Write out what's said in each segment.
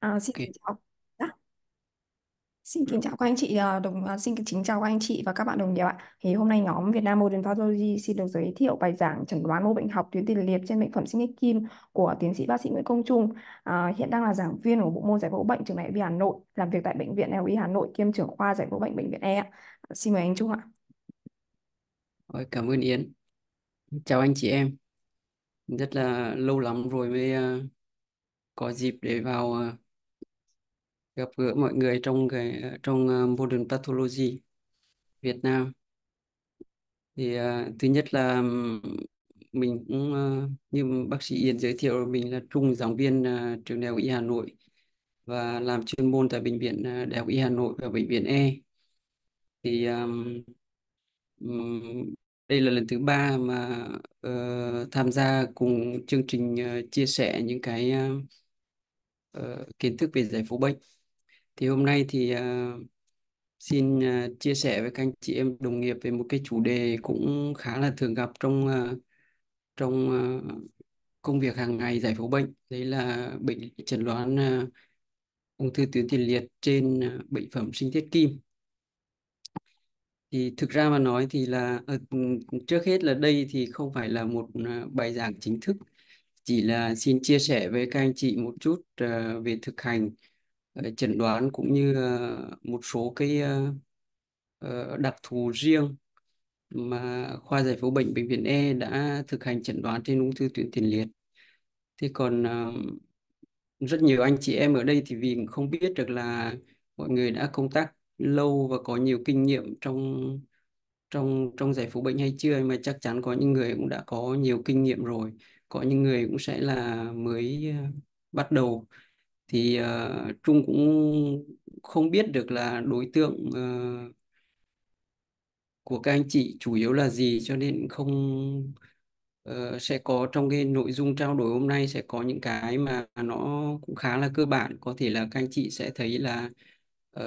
À, xin kính chào. Dạ, Xin kính chào các anh chị à, đồng à, xin kính chào các anh chị và các bạn đồng nghiệp ạ. Thì hôm nay nhóm Việt Nam Modern Pathology xin được giới thiệu bài giảng chẩn đoán mô bệnh học tuyến tiền liệt trên bệnh phẩm sinh ích kim của tiến sĩ bác sĩ Nguyễn Công Trung. À, hiện đang là giảng viên của bộ môn giải phẫu bệnh trường đại học Y Hà Nội, làm việc tại bệnh viện Đại Hà Nội kiêm trưởng khoa giải phẫu bệnh bệnh viện E. ạ. Xin mời anh Trung ạ. Rồi, cảm ơn Yến. Chào anh chị em. Rất là lâu lắm rồi mới ờ, có dịp để vào ờ, gặp gỡ mọi người trong cái trong ờ, modern pathology Việt Nam thì uh, thứ nhất là mình cũng uh, như bác sĩ Yến giới thiệu mình là trung giảng viên uh, trường đại học Y Hà Nội và làm chuyên môn tại bệnh viện uh, đại học Y Hà Nội và bệnh viện E thì um, đây là lần thứ ba mà uh, tham gia cùng chương trình uh, chia sẻ những cái uh, uh, kiến thức về giải phẫu bệnh thì hôm nay thì uh, xin uh, chia sẻ với các anh chị em đồng nghiệp về một cái chủ đề cũng khá là thường gặp trong uh, trong uh, công việc hàng ngày giải phẫu bệnh. Đấy là bệnh chẩn đoán uh, ung thư tuyến tiền liệt trên uh, bệnh phẩm sinh thiết kim. Thì thực ra mà nói thì là uh, trước hết là đây thì không phải là một uh, bài giảng chính thức chỉ là xin chia sẻ với các anh chị một chút uh, về thực hành chẩn đoán cũng như ờ, một số cái ờ, ờ, đặc thù riêng mà khoa giải phẫu bệnh bệnh viện E đã thực hành chẩn đoán trên ung thư tuyến tiền liệt. Thế còn rất nhiều anh chị em ở đây thì vì không biết được là mọi người đã công tác lâu và có nhiều kinh nghiệm trong trong trong giải phẫu bệnh hay chưa mà chắc chắn có những người cũng đã có nhiều kinh nghiệm rồi, có những người cũng sẽ là mới bắt đầu thì uh, Trung cũng không biết được là đối tượng uh, của các anh chị chủ yếu là gì cho nên không uh, sẽ có trong cái nội dung trao đổi hôm nay sẽ có những cái mà nó cũng khá là cơ bản có thể là các anh chị sẽ thấy là uh,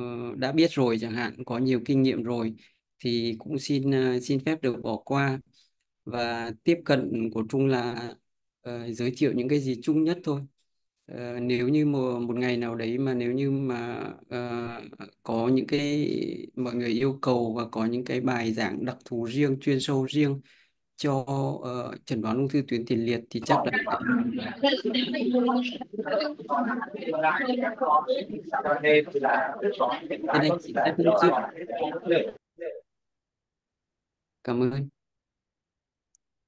uh, đã biết rồi chẳng hạn có nhiều kinh nghiệm rồi thì cũng xin uh, xin phép được bỏ qua và tiếp cận của Trung là uh, giới thiệu những cái gì chung nhất thôi uh, nếu như một, một ngày nào đấy mà nếu như mà uh, có những cái mọi người yêu cầu và có những cái bài giảng đặc thù riêng chuyên sâu riêng cho uh, chẩn đoán ung thư tuyến tiền liệt thì chắc là Cảm ơn.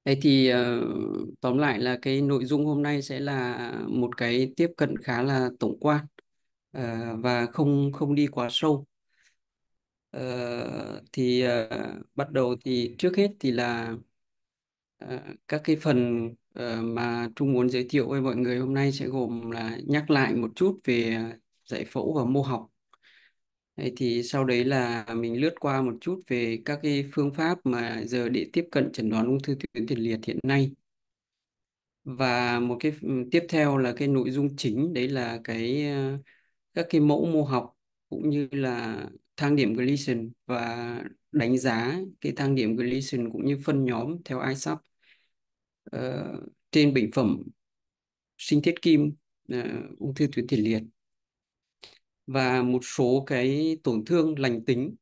Thế thì uh, tóm lại là cái nội dung hôm nay sẽ là một cái tiếp cận khá là tổng quan uh, và không không đi quá sâu. Uh, thì uh, bắt đầu thì trước hết thì là uh, các cái phần uh, mà Trung muốn giới thiệu với mọi người hôm nay sẽ gồm là nhắc lại một chút về giải phẫu và mô học Đấy, thì sau đấy là mình lướt qua một chút về các cái phương pháp mà giờ để tiếp cận chẩn đoán ung thư tuyến tiền liệt hiện nay. Và một cái ừ, tiếp theo là cái nội dung chính đấy là cái ờ, các cái mẫu mô học cũng như là thang điểm Gleason và đánh giá cái thang điểm Gleason cũng như phân nhóm theo ISAP uh, ờ, trên bệnh phẩm sinh thiết kim uh, ung thư tuyến tiền liệt và một số cái tổn thương lành tính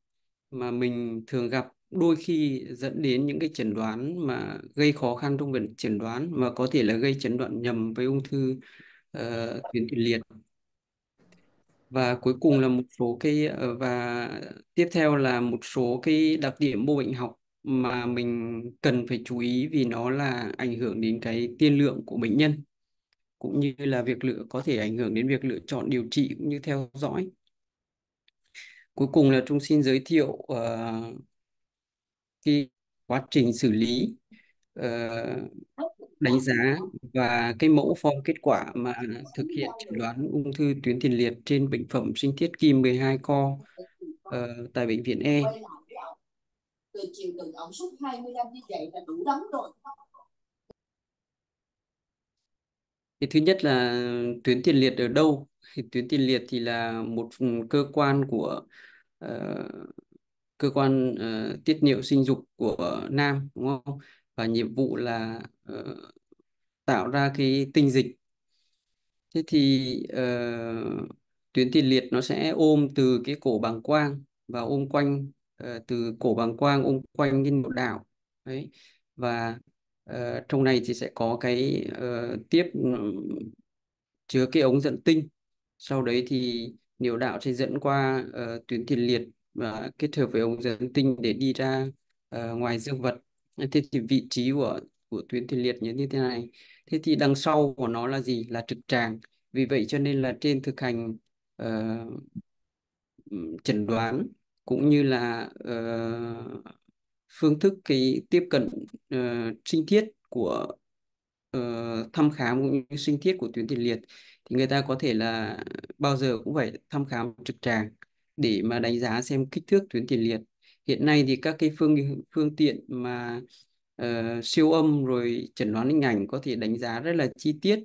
mà mình thường gặp đôi khi dẫn đến những cái chẩn đoán mà gây khó khăn trong việc chẩn đoán và có thể là gây chẩn đoán nhầm với ung thư uh, ờ, tuyến tiền liệt và cuối cùng là một số cái ờ, và tiếp theo là một số cái đặc điểm mô bệnh học mà mình cần phải chú ý vì nó là ảnh hưởng đến cái tiên lượng của bệnh nhân cũng như là việc lựa có thể ảnh hưởng đến việc lựa chọn điều trị cũng như theo dõi. Cuối cùng là Trung xin giới thiệu uh, cái quá trình xử lý uh, đánh giá và cái mẫu form kết quả mà thực hiện chẩn đoán ung thư tuyến tiền liệt trên bệnh phẩm sinh thiết kim 12 co uh, tại bệnh viện E. Về chiều đường ống suốt 25 như vậy là đủ lắm rồi. Cái thứ nhất là tuyến tiền liệt ở đâu? Thì tuyến tiền liệt thì là một ừ, cơ quan của uh, cơ quan uh, tiết niệu sinh dục của nam đúng không? Và nhiệm vụ là uh, tạo ra cái tinh dịch. Thế thì uh, tuyến tiền liệt nó sẽ ôm từ cái cổ bàng quang và ôm quanh uh, từ cổ bàng quang ôm quanh cái niệu đạo đấy và uh, trong này thì sẽ có cái uh, tiếp ừ, chứa cái ống dẫn tinh sau đấy thì niệu đạo sẽ dẫn qua uh, tuyến tiền liệt và kết hợp với ống dẫn tinh để đi ra uh, ngoài dương vật thế thì vị trí của của tuyến tiền liệt như thế này thế thì đằng sau của nó là gì là trực tràng vì vậy cho nên là trên thực hành uh, chẩn đoán cũng như là uh, phương thức cái tiếp cận uh, ờ, sinh thiết của uh, thăm khám cũng như sinh thiết của tuyến tiền liệt thì người ta có thể là bao giờ cũng phải thăm khám trực tràng để mà đánh giá xem kích thước tuyến tiền liệt hiện nay thì các cái phương phương tiện mà uh, siêu âm rồi chẩn đoán hình ảnh có thể đánh giá rất là chi tiết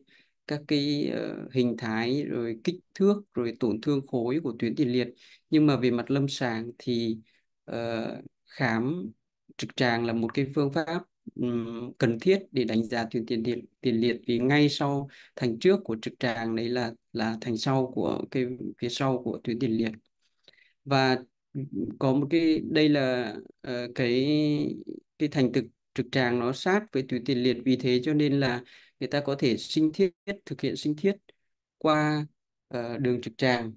các cái uh, hình thái rồi kích thước rồi tổn thương khối của tuyến tiền liệt nhưng mà về mặt lâm sàng thì uh, khám trực tràng là một cái phương pháp um, cần thiết để đánh giá tuyến tiền liệt tiền liệt vì ngay sau thành trước của trực tràng đấy là là thành sau của cái phía sau của tuyến tiền liệt và có một cái đây là uh, cái cái thành thực trực tràng nó sát với tuyến tiền liệt vì thế cho nên là người ta có thể sinh thiết thực hiện sinh thiết qua uh, đường trực tràng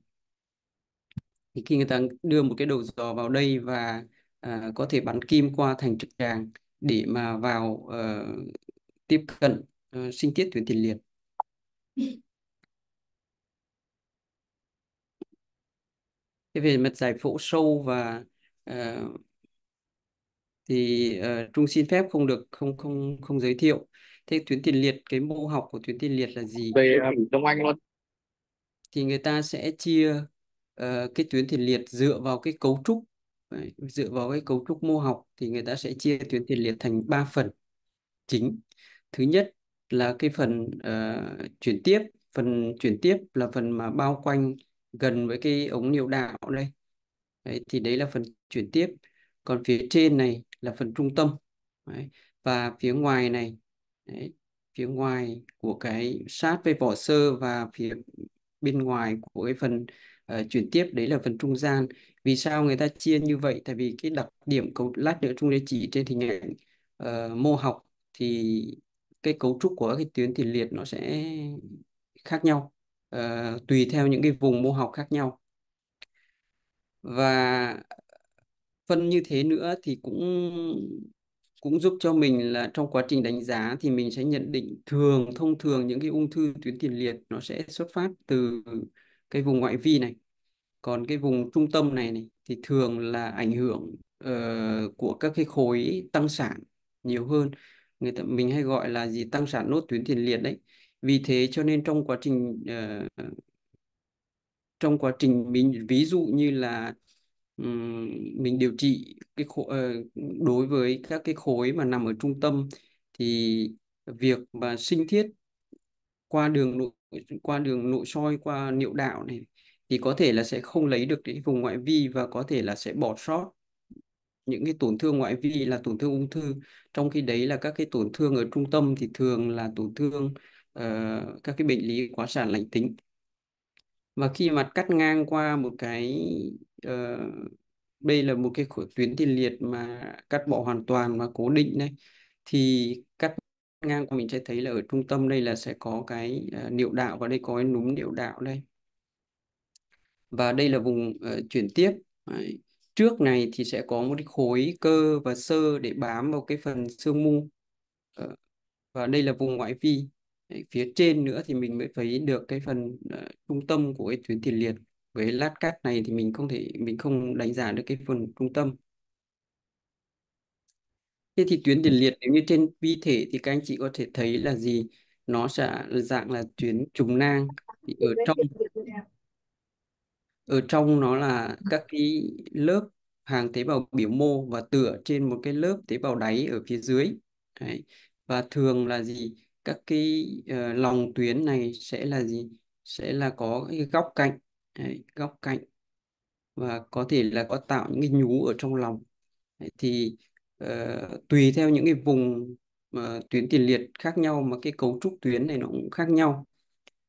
thì khi người ta đưa một cái đầu dò vào đây và À, có thể bắn kim qua thành trực tràng để mà vào uh, tiếp cận uh, sinh tiết tuyến tiền liệt thế về mặt giải phẫu sâu và uh, thì uh, Trung xin phép không được không không không giới thiệu thế tuyến tiền liệt cái mô học của tuyến tiền liệt là gì về um, Anh luôn thì người ta sẽ chia uh, cái tuyến tiền liệt dựa vào cái cấu trúc Đấy, dựa vào cái cấu trúc mô học thì người ta sẽ chia tuyến tiền liệt thành 3 phần chính. Thứ nhất là cái phần uh, chuyển tiếp, phần chuyển tiếp là phần mà bao quanh gần với cái ống niệu đạo đây. Đấy, thì đấy là phần chuyển tiếp. Còn phía trên này là phần trung tâm. Đấy, và phía ngoài này, đấy, phía ngoài của cái sát với vỏ sơ và phía bên ngoài của cái phần uh, chuyển tiếp đấy là phần trung gian vì sao người ta chia như vậy tại vì cái đặc điểm cấu lát nữa trung sẽ chỉ trên hình ảnh uh, mô học thì cái cấu trúc của cái tuyến tiền liệt nó sẽ khác nhau uh, tùy theo những cái vùng mô học khác nhau và phân như thế nữa thì cũng cũng giúp cho mình là trong quá trình đánh giá thì mình sẽ nhận định thường thông thường những cái ung thư tuyến tiền liệt nó sẽ xuất phát từ cái vùng ngoại vi này còn cái vùng trung tâm này, này thì thường là ảnh hưởng uh, của các cái khối tăng sản nhiều hơn người ta mình hay gọi là gì tăng sản nốt tuyến tiền liệt đấy vì thế cho nên trong quá trình uh, trong quá trình mình ví dụ như là um, mình điều trị cái khối, uh, ờ, đối với các cái khối mà nằm ở trung tâm thì việc mà sinh thiết qua đường nội qua đường nội soi qua niệu đạo này thì có thể là sẽ không lấy được cái vùng ngoại vi và có thể là sẽ bỏ sót những cái tổn thương ngoại vi là tổn thương ung thư trong khi đấy là các cái tổn thương ở trung tâm thì thường là tổn thương uh, các cái bệnh lý quá sản lành tính và khi mà cắt ngang qua một cái uh, đây là một cái tuyến tiền liệt mà cắt bỏ hoàn toàn và cố định đây thì cắt ngang của mình sẽ thấy là ở trung tâm đây là sẽ có cái uh, niệu đạo và đây có cái núm niệu đạo đây và đây là vùng uh, chuyển tiếp Đấy. trước này thì sẽ có một cái khối cơ và sơ để bám vào cái phần xương mu uh, ờ, và đây là vùng ngoại vi Đấy. phía trên nữa thì mình mới thấy được cái phần uh, trung tâm của cái tuyến tiền liệt với lát cắt này thì mình không thể mình không đánh giá được cái phần trung tâm thế thì tuyến tiền liệt nếu như trên vi thể thì các anh chị có thể thấy là gì nó sẽ dạng là tuyến trùng nang thì ở trong ở trong nó là các cái lớp hàng tế bào biểu mô và tựa trên một cái lớp tế bào đáy ở phía dưới Đấy. và thường là gì các cái uh, lòng tuyến này sẽ là gì sẽ là có cái góc cạnh Đấy, góc cạnh và có thể là có tạo những cái nhú ở trong lòng Đấy, thì uh, tùy theo những cái vùng uh, tuyến tiền liệt khác nhau mà cái cấu trúc tuyến này nó cũng khác nhau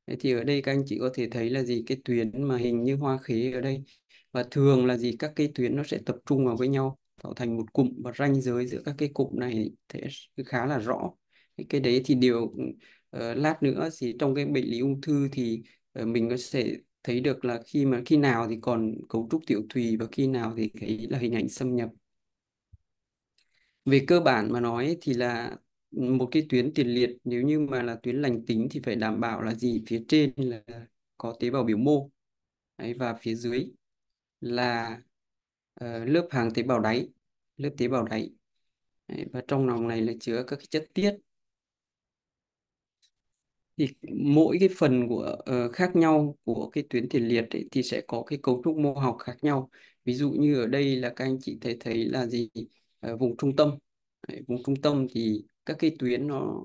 Thế thì ở đây các anh chị có thể thấy là gì cái tuyến mà hình như hoa khế ở đây và thường là gì các cái tuyến nó sẽ tập trung vào với nhau tạo thành một cụm và ranh giới giữa các cái cụm này thế khá là rõ cái đấy thì điều uh, lát nữa thì trong cái bệnh lý ung thư thì uh, mình có sẽ thấy được là khi mà khi nào thì còn cấu trúc tiểu thùy và khi nào thì cái là hình ảnh xâm nhập về cơ bản mà nói thì là một cái tuyến tiền liệt nếu như mà là tuyến lành tính thì phải đảm bảo là gì phía trên là có tế bào biểu mô Đấy, và phía dưới là uh, lớp hàng tế bào đáy lớp tế bào đáy Đấy, và trong lòng này là chứa các cái chất tiết thì mỗi cái phần của uh, khác nhau của cái tuyến tiền liệt ấy, thì sẽ có cái cấu trúc mô học khác nhau ví dụ như ở đây là các anh chị thấy thấy là gì uh, vùng trung tâm Đấy, vùng trung tâm thì các cái tuyến nó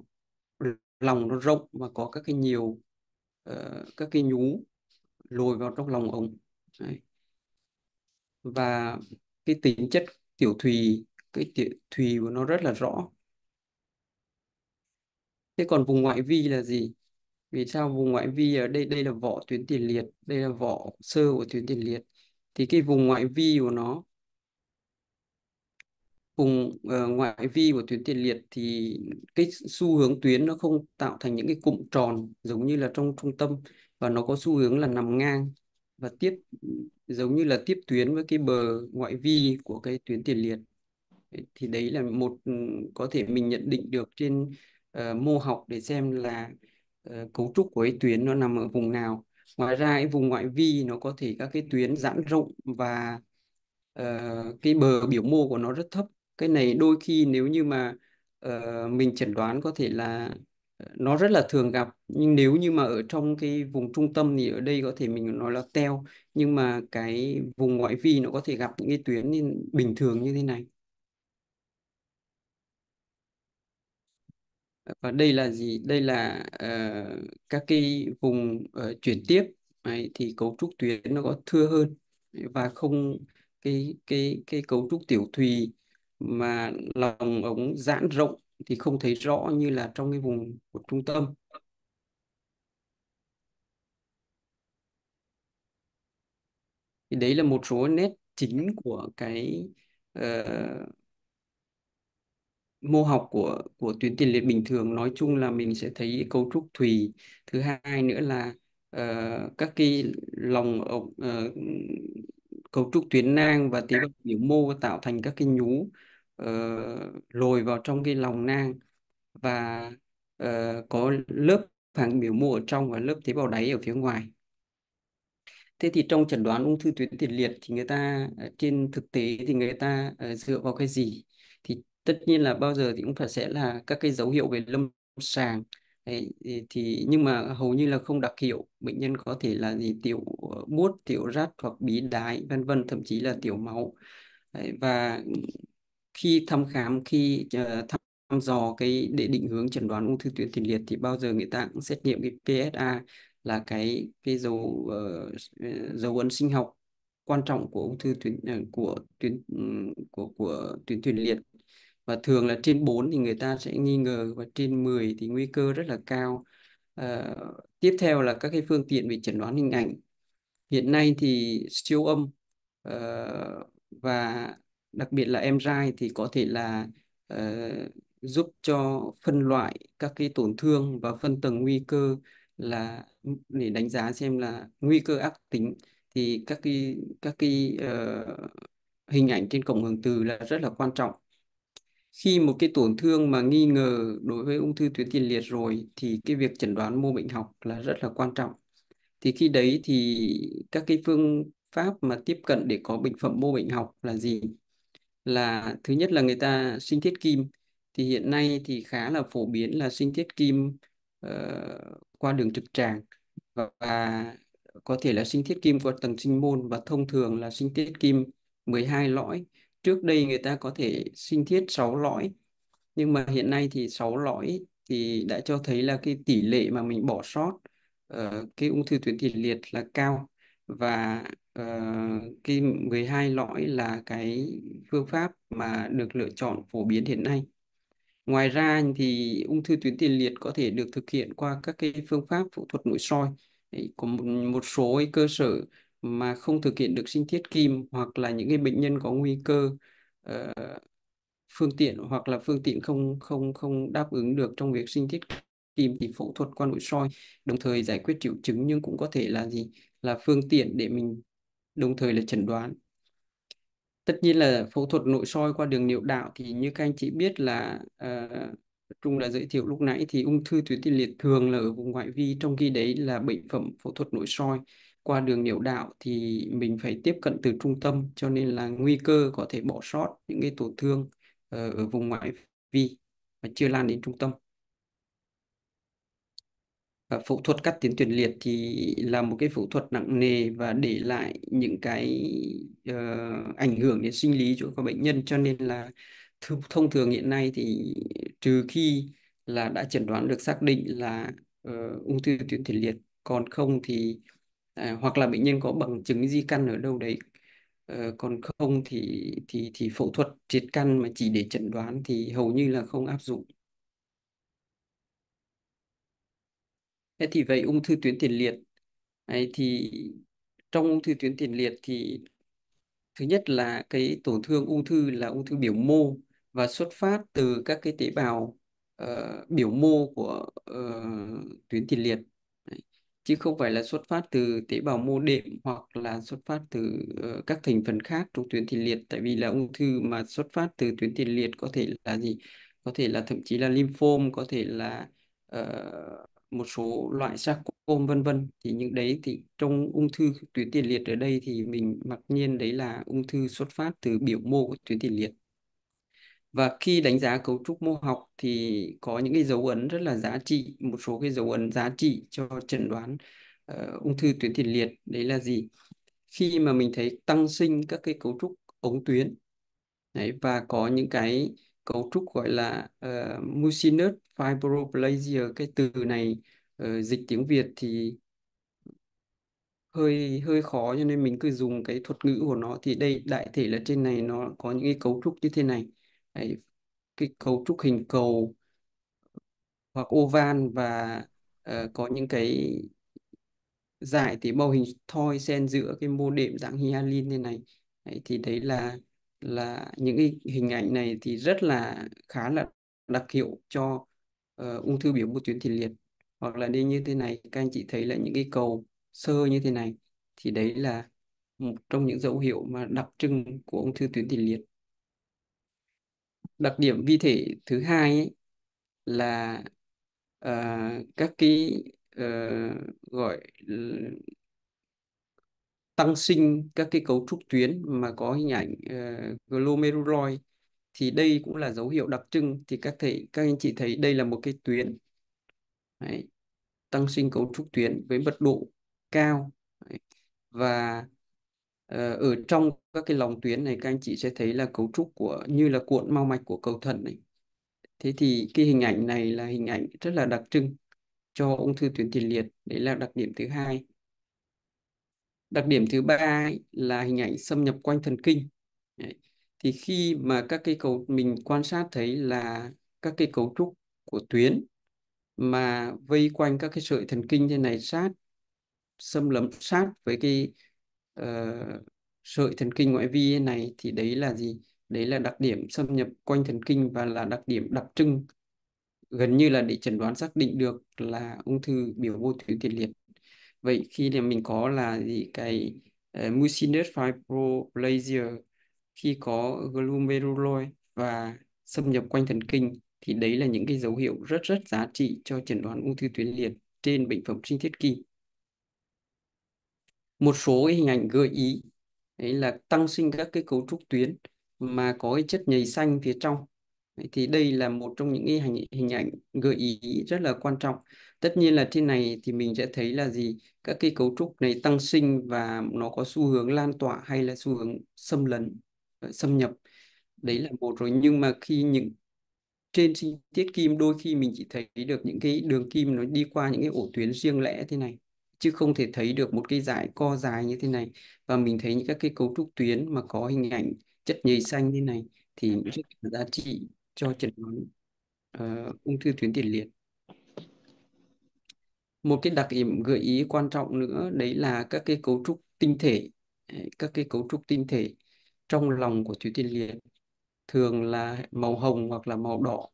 lòng nó rộng và có các cái nhiều uh, các cái nhú lồi vào trong lòng ống Đấy. và cái tính chất tiểu thùy cái tiểu thùy của nó rất là rõ thế còn vùng ngoại vi là gì vì sao vùng ngoại vi ở đây đây là vỏ tuyến tiền liệt đây là vỏ sơ của tuyến tiền liệt thì cái vùng ngoại vi của nó vùng uh, ờ, ngoại vi của tuyến tiền liệt thì cái xu hướng tuyến nó không tạo thành những cái cụm tròn giống như là trong trung tâm và nó có xu hướng là nằm ngang và tiếp giống như là tiếp tuyến với cái bờ ngoại vi của cái tuyến tiền liệt thì đấy là một ừ, có thể mình nhận định được trên uh, mô học để xem là uh, cấu trúc của cái tuyến nó nằm ở vùng nào ngoài ra cái vùng ngoại vi nó có thể các cái tuyến giãn rộng và uh, cái bờ biểu mô của nó rất thấp cái này đôi khi nếu như mà uh, mình chẩn đoán có thể là ờ, nó rất là thường gặp nhưng nếu như mà ở trong cái vùng trung tâm thì ở đây có thể mình nói là teo nhưng mà cái vùng ngoại vi nó có thể gặp những cái tuyến nên bình thường như thế này và đây là gì đây là uh, các cái vùng uh, chuyển tiếp Đấy, thì cấu trúc tuyến nó có thưa hơn và không cái cái cái cấu trúc tiểu thùy mà lòng ống giãn rộng thì không thấy rõ như là trong cái vùng của trung tâm thì đấy là một số nét chính của cái uh, mô học của của tuyến tiền liệt bình thường nói chung là mình sẽ thấy cấu trúc thùy thứ hai nữa là uh, các cái lòng ống uh, cấu trúc tuyến nang và tế bào biểu mô tạo thành các cái nhú uh, ờ, lùi vào trong cái lòng nang và uh, có lớp phản biểu mô ở trong và lớp tế bào đáy ở phía ngoài thế thì trong chẩn đoán ung thư tuyến tiền liệt thì người ta ờ, trên thực tế thì người ta uh, dựa vào cái gì thì tất nhiên là bao giờ thì cũng phải sẽ là các cái dấu hiệu về lâm sàng Đấy, thì nhưng mà hầu như là không đặc hiệu bệnh nhân có thể là gì tiểu bút, tiểu rát hoặc bí đái vân vân thậm chí là tiểu máu Đấy, và khi thăm khám khi uh, thăm dò cái để định hướng chẩn đoán ung thư tuyến tiền liệt thì bao giờ người ta cũng xét nghiệm cái PSA là cái cái dấu uh, dấu ấn sinh học quan trọng của ung thư tuyến uh, của tuyến của của tuyến tiền liệt và thường là trên 4 thì người ta sẽ nghi ngờ và trên 10 thì nguy cơ rất là cao uh, tiếp theo là các cái phương tiện về chẩn đoán hình ảnh hiện nay thì siêu âm uh, và đặc biệt là enzyme thì có thể là uh, giúp cho phân loại các cái tổn thương và phân tầng nguy cơ là để đánh giá xem là nguy cơ ác tính thì các cái các cái uh, hình ảnh trên cổng hưởng từ là rất là quan trọng khi một cái tổn thương mà nghi ngờ đối với ung thư tuyến tiền liệt rồi thì cái việc chẩn đoán mô bệnh học là rất là quan trọng thì khi đấy thì các cái phương pháp mà tiếp cận để có bệnh phẩm mô bệnh học là gì là thứ nhất là người ta sinh thiết kim thì hiện nay thì khá là phổ biến là sinh thiết kim uh, qua đường trực tràng và, và có thể là sinh thiết kim qua tầng sinh môn và thông thường là sinh thiết kim 12 lõi. Trước đây người ta có thể sinh thiết 6 lõi nhưng mà hiện nay thì 6 lõi thì đã cho thấy là cái tỷ lệ mà mình bỏ sót uh, cái ung thư tuyến tiền liệt là cao và uh, cái 12 lõi là cái phương pháp mà được lựa chọn phổ biến hiện nay. Ngoài ra thì ung thư tuyến tiền liệt có thể được thực hiện qua các cái phương pháp phẫu thuật nội soi. Có một, số cơ sở mà không thực hiện được sinh thiết kim hoặc là những cái bệnh nhân có nguy cơ uh, phương tiện hoặc là phương tiện không không không đáp ứng được trong việc sinh thiết kim thì phẫu thuật qua nội soi đồng thời giải quyết triệu chứng nhưng cũng có thể là gì là phương tiện để mình đồng thời là chẩn đoán tất nhiên là phẫu thuật nội soi qua đường niệu đạo thì như các anh chị biết là uh, Trung đã giới thiệu lúc nãy thì ung thư tuyến tiền liệt thường là ở vùng ngoại vi trong khi đấy là bệnh phẩm phẫu thuật nội soi qua đường niệu đạo thì mình phải tiếp cận từ trung tâm cho nên là nguy cơ có thể bỏ sót những cái tổn thương ờ, ở vùng ngoại vi và chưa lan đến trung tâm phẫu thuật cắt tuyến tuyệt liệt thì là một cái phẫu thuật nặng nề và để lại những cái uh, ảnh hưởng đến sinh lý cho các bệnh nhân cho nên là th thông thường hiện nay thì trừ khi là đã chẩn đoán được xác định là uh, ung thư tuyến tiền liệt còn không thì uh, hoặc là bệnh nhân có bằng chứng di căn ở đâu đấy uh, còn không thì thì thì phẫu thuật triệt căn mà chỉ để chẩn đoán thì hầu như là không áp dụng thế thì vậy ung thư tuyến tiền liệt ấy thì trong ung thư tuyến tiền liệt thì thứ nhất là cái tổn thương ung thư là ung thư biểu mô và xuất phát từ các cái tế bào uh, biểu mô của uh, tuyến tiền liệt chứ không phải là xuất phát từ tế bào mô đệm hoặc là xuất phát từ uh, các thành phần khác trong tuyến tiền liệt tại vì là ung thư mà xuất phát từ tuyến tiền liệt có thể là gì có thể là thậm chí là lymphom có thể là uh, một số loại sarcom vân vân thì những đấy thì trong ung thư tuyến tiền liệt ở đây thì mình mặc nhiên đấy là ung thư xuất phát từ biểu mô của tuyến tiền liệt và khi đánh giá cấu trúc mô học thì có những cái dấu ấn rất là giá trị một số cái dấu ấn giá trị cho chẩn đoán uh, ung thư tuyến tiền liệt đấy là gì khi mà mình thấy tăng sinh các cái cấu trúc ống tuyến đấy và có những cái cấu trúc gọi là uh, mucinous fibroplasia cái từ này uh, dịch tiếng Việt thì hơi hơi khó cho nên mình cứ dùng cái thuật ngữ của nó thì đây đại thể là trên này nó có những cái cấu trúc như thế này Đấy, cái cấu trúc hình cầu hoặc oval và uh, có những cái giải tế bào hình thoi xen giữa cái mô đệm dạng hyalin như này đấy, thì đấy là là những cái hình ảnh này thì rất là khá là đặc hiệu cho uh, ung thư biểu mô tuyến tiền liệt hoặc là đi như thế này các anh chị thấy là những cái cầu sơ như thế này thì đấy là một trong những dấu hiệu mà đặc trưng của ung thư tuyến tiền liệt đặc điểm vi thể thứ hai ấy, là uh, các cái uh, gọi tăng sinh các cái cấu trúc tuyến mà có hình ảnh uh, glomeruloid thì đây cũng là dấu hiệu đặc trưng thì các thầy các anh chị thấy đây là một cái tuyến Đấy. tăng sinh cấu trúc tuyến với mật độ cao Đấy. và uh, ở trong các cái lòng tuyến này các anh chị sẽ thấy là cấu trúc của như là cuộn mau mạch của cầu thận này thế thì cái hình ảnh này là hình ảnh rất là đặc trưng cho ung thư tuyến tiền liệt đấy là đặc điểm thứ hai đặc điểm thứ ba là hình ảnh xâm nhập quanh thần kinh Đấy. thì khi mà các cây cấu mình quan sát thấy là các cây cấu trúc của tuyến mà vây quanh các cái sợi thần kinh như này sát xâm lấn sát với cái uh, sợi thần kinh ngoại vi này thì đấy là gì đấy là đặc điểm xâm nhập quanh thần kinh và là đặc điểm đặc trưng gần như là để chẩn đoán xác định được là ung thư biểu mô tuyến tiền liệt vậy khi thì mình có là gì cái uh, mucinous fibrolaser khi có glomeruloid và xâm nhập quanh thần kinh thì đấy là những cái dấu hiệu rất rất giá trị cho chẩn đoán ung thư tuyến liệt trên bệnh phẩm trinh thiết kỳ một số cái hình ảnh gợi ý đấy là tăng sinh các cái cấu trúc tuyến mà có cái chất nhầy xanh phía trong thì đây là một trong những cái hình, hình ảnh gợi ý rất là quan trọng tất nhiên là trên này thì mình sẽ thấy là gì các cái cấu trúc này tăng sinh và nó có xu hướng lan tỏa hay là xu hướng xâm lấn ờ, xâm nhập đấy là một rồi nhưng mà khi những trên sinh tiết kim đôi khi mình chỉ thấy được những cái đường kim nó đi qua những cái ổ tuyến riêng lẻ thế này chứ không thể thấy được một cái dải co dài như thế này và mình thấy những các cái cấu trúc tuyến mà có hình ảnh chất nhầy xanh như này thì rất là giá trị cho chẩn đoán uh, ung thư tuyến tiền liệt một cái đặc điểm gợi ý quan trọng nữa đấy là các cái cấu trúc tinh thể các cái cấu trúc tinh thể trong lòng của thủy tiên liệt thường là màu hồng hoặc là màu đỏ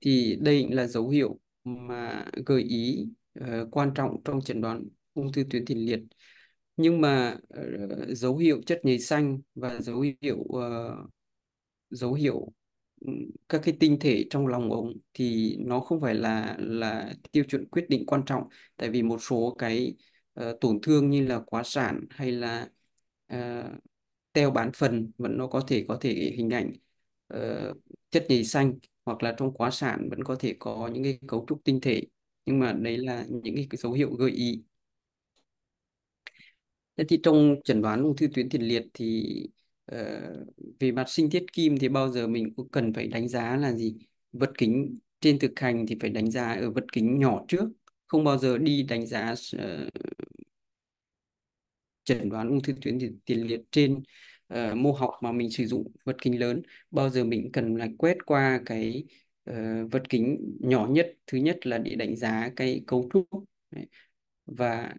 thì đây là dấu hiệu mà gợi ý uh, quan trọng trong chẩn đoán ung thư tuyến tiền liệt nhưng mà uh, dấu hiệu chất nhầy xanh và dấu hiệu uh, dấu hiệu các cái tinh thể trong lòng ống thì nó không phải là là tiêu chuẩn quyết định quan trọng tại vì một số cái uh, tổn thương như là quá sản hay là uh, teo bán phần vẫn nó có thể có thể hình ảnh uh, chất nhầy xanh hoặc là trong quá sản vẫn có thể có những cái cấu trúc tinh thể nhưng mà đấy là những cái dấu hiệu gợi ý Thế thì trong chẩn đoán ung thư tuyến tiền liệt thì Ờ, về mặt sinh thiết kim thì bao giờ mình cũng cần phải đánh giá là gì vật kính trên thực hành thì phải đánh giá ở vật kính nhỏ trước không bao giờ đi đánh giá uh, chẩn đoán ung thư tuyến tiền, liệt trên uh, mô học mà mình sử dụng vật kính lớn bao giờ mình cần là quét qua cái uh, vật kính nhỏ nhất thứ nhất là để đánh giá cái cấu trúc và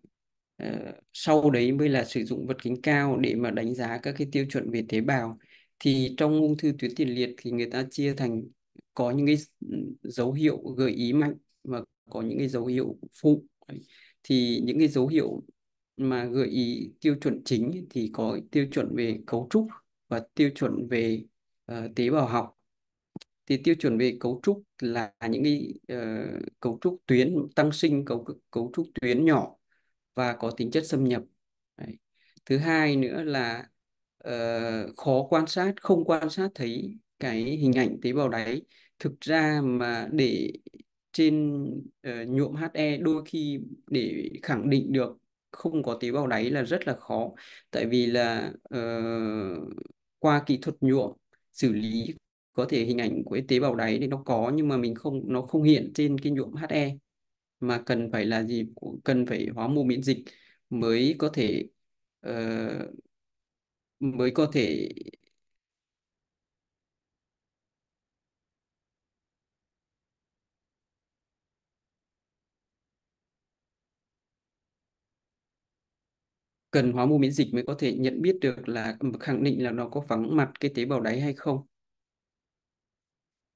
Ờ, sau đấy mới là sử dụng vật kính cao để mà đánh giá các cái tiêu chuẩn về tế bào thì trong ung thư tuyến tiền liệt thì người ta chia thành có những cái ừ, dấu hiệu gợi ý mạnh và có những cái dấu hiệu phụ thì những cái dấu hiệu mà gợi ý tiêu chuẩn chính thì có tiêu chuẩn về cấu trúc và tiêu chuẩn về uh, tế bào học thì tiêu chuẩn về cấu trúc là những cái uh, cấu trúc tuyến tăng sinh cấu cấu trúc tuyến nhỏ và có tính chất xâm nhập Đấy. thứ hai nữa là uh, khó quan sát không quan sát thấy cái hình ảnh tế bào đáy thực ra mà để trên uh, nhuộm HE đôi khi để khẳng định được không có tế bào đáy là rất là khó tại vì là uh, qua kỹ thuật nhuộm xử lý có thể hình ảnh của tế bào đáy thì nó có nhưng mà mình không nó không hiện trên cái nhuộm HE mà cần phải là gì cần phải hóa mô miễn dịch mới có thể uh, mới có thể cần hóa mô miễn dịch mới có thể nhận biết được là khẳng định là nó có vắng mặt cái tế bào đáy hay không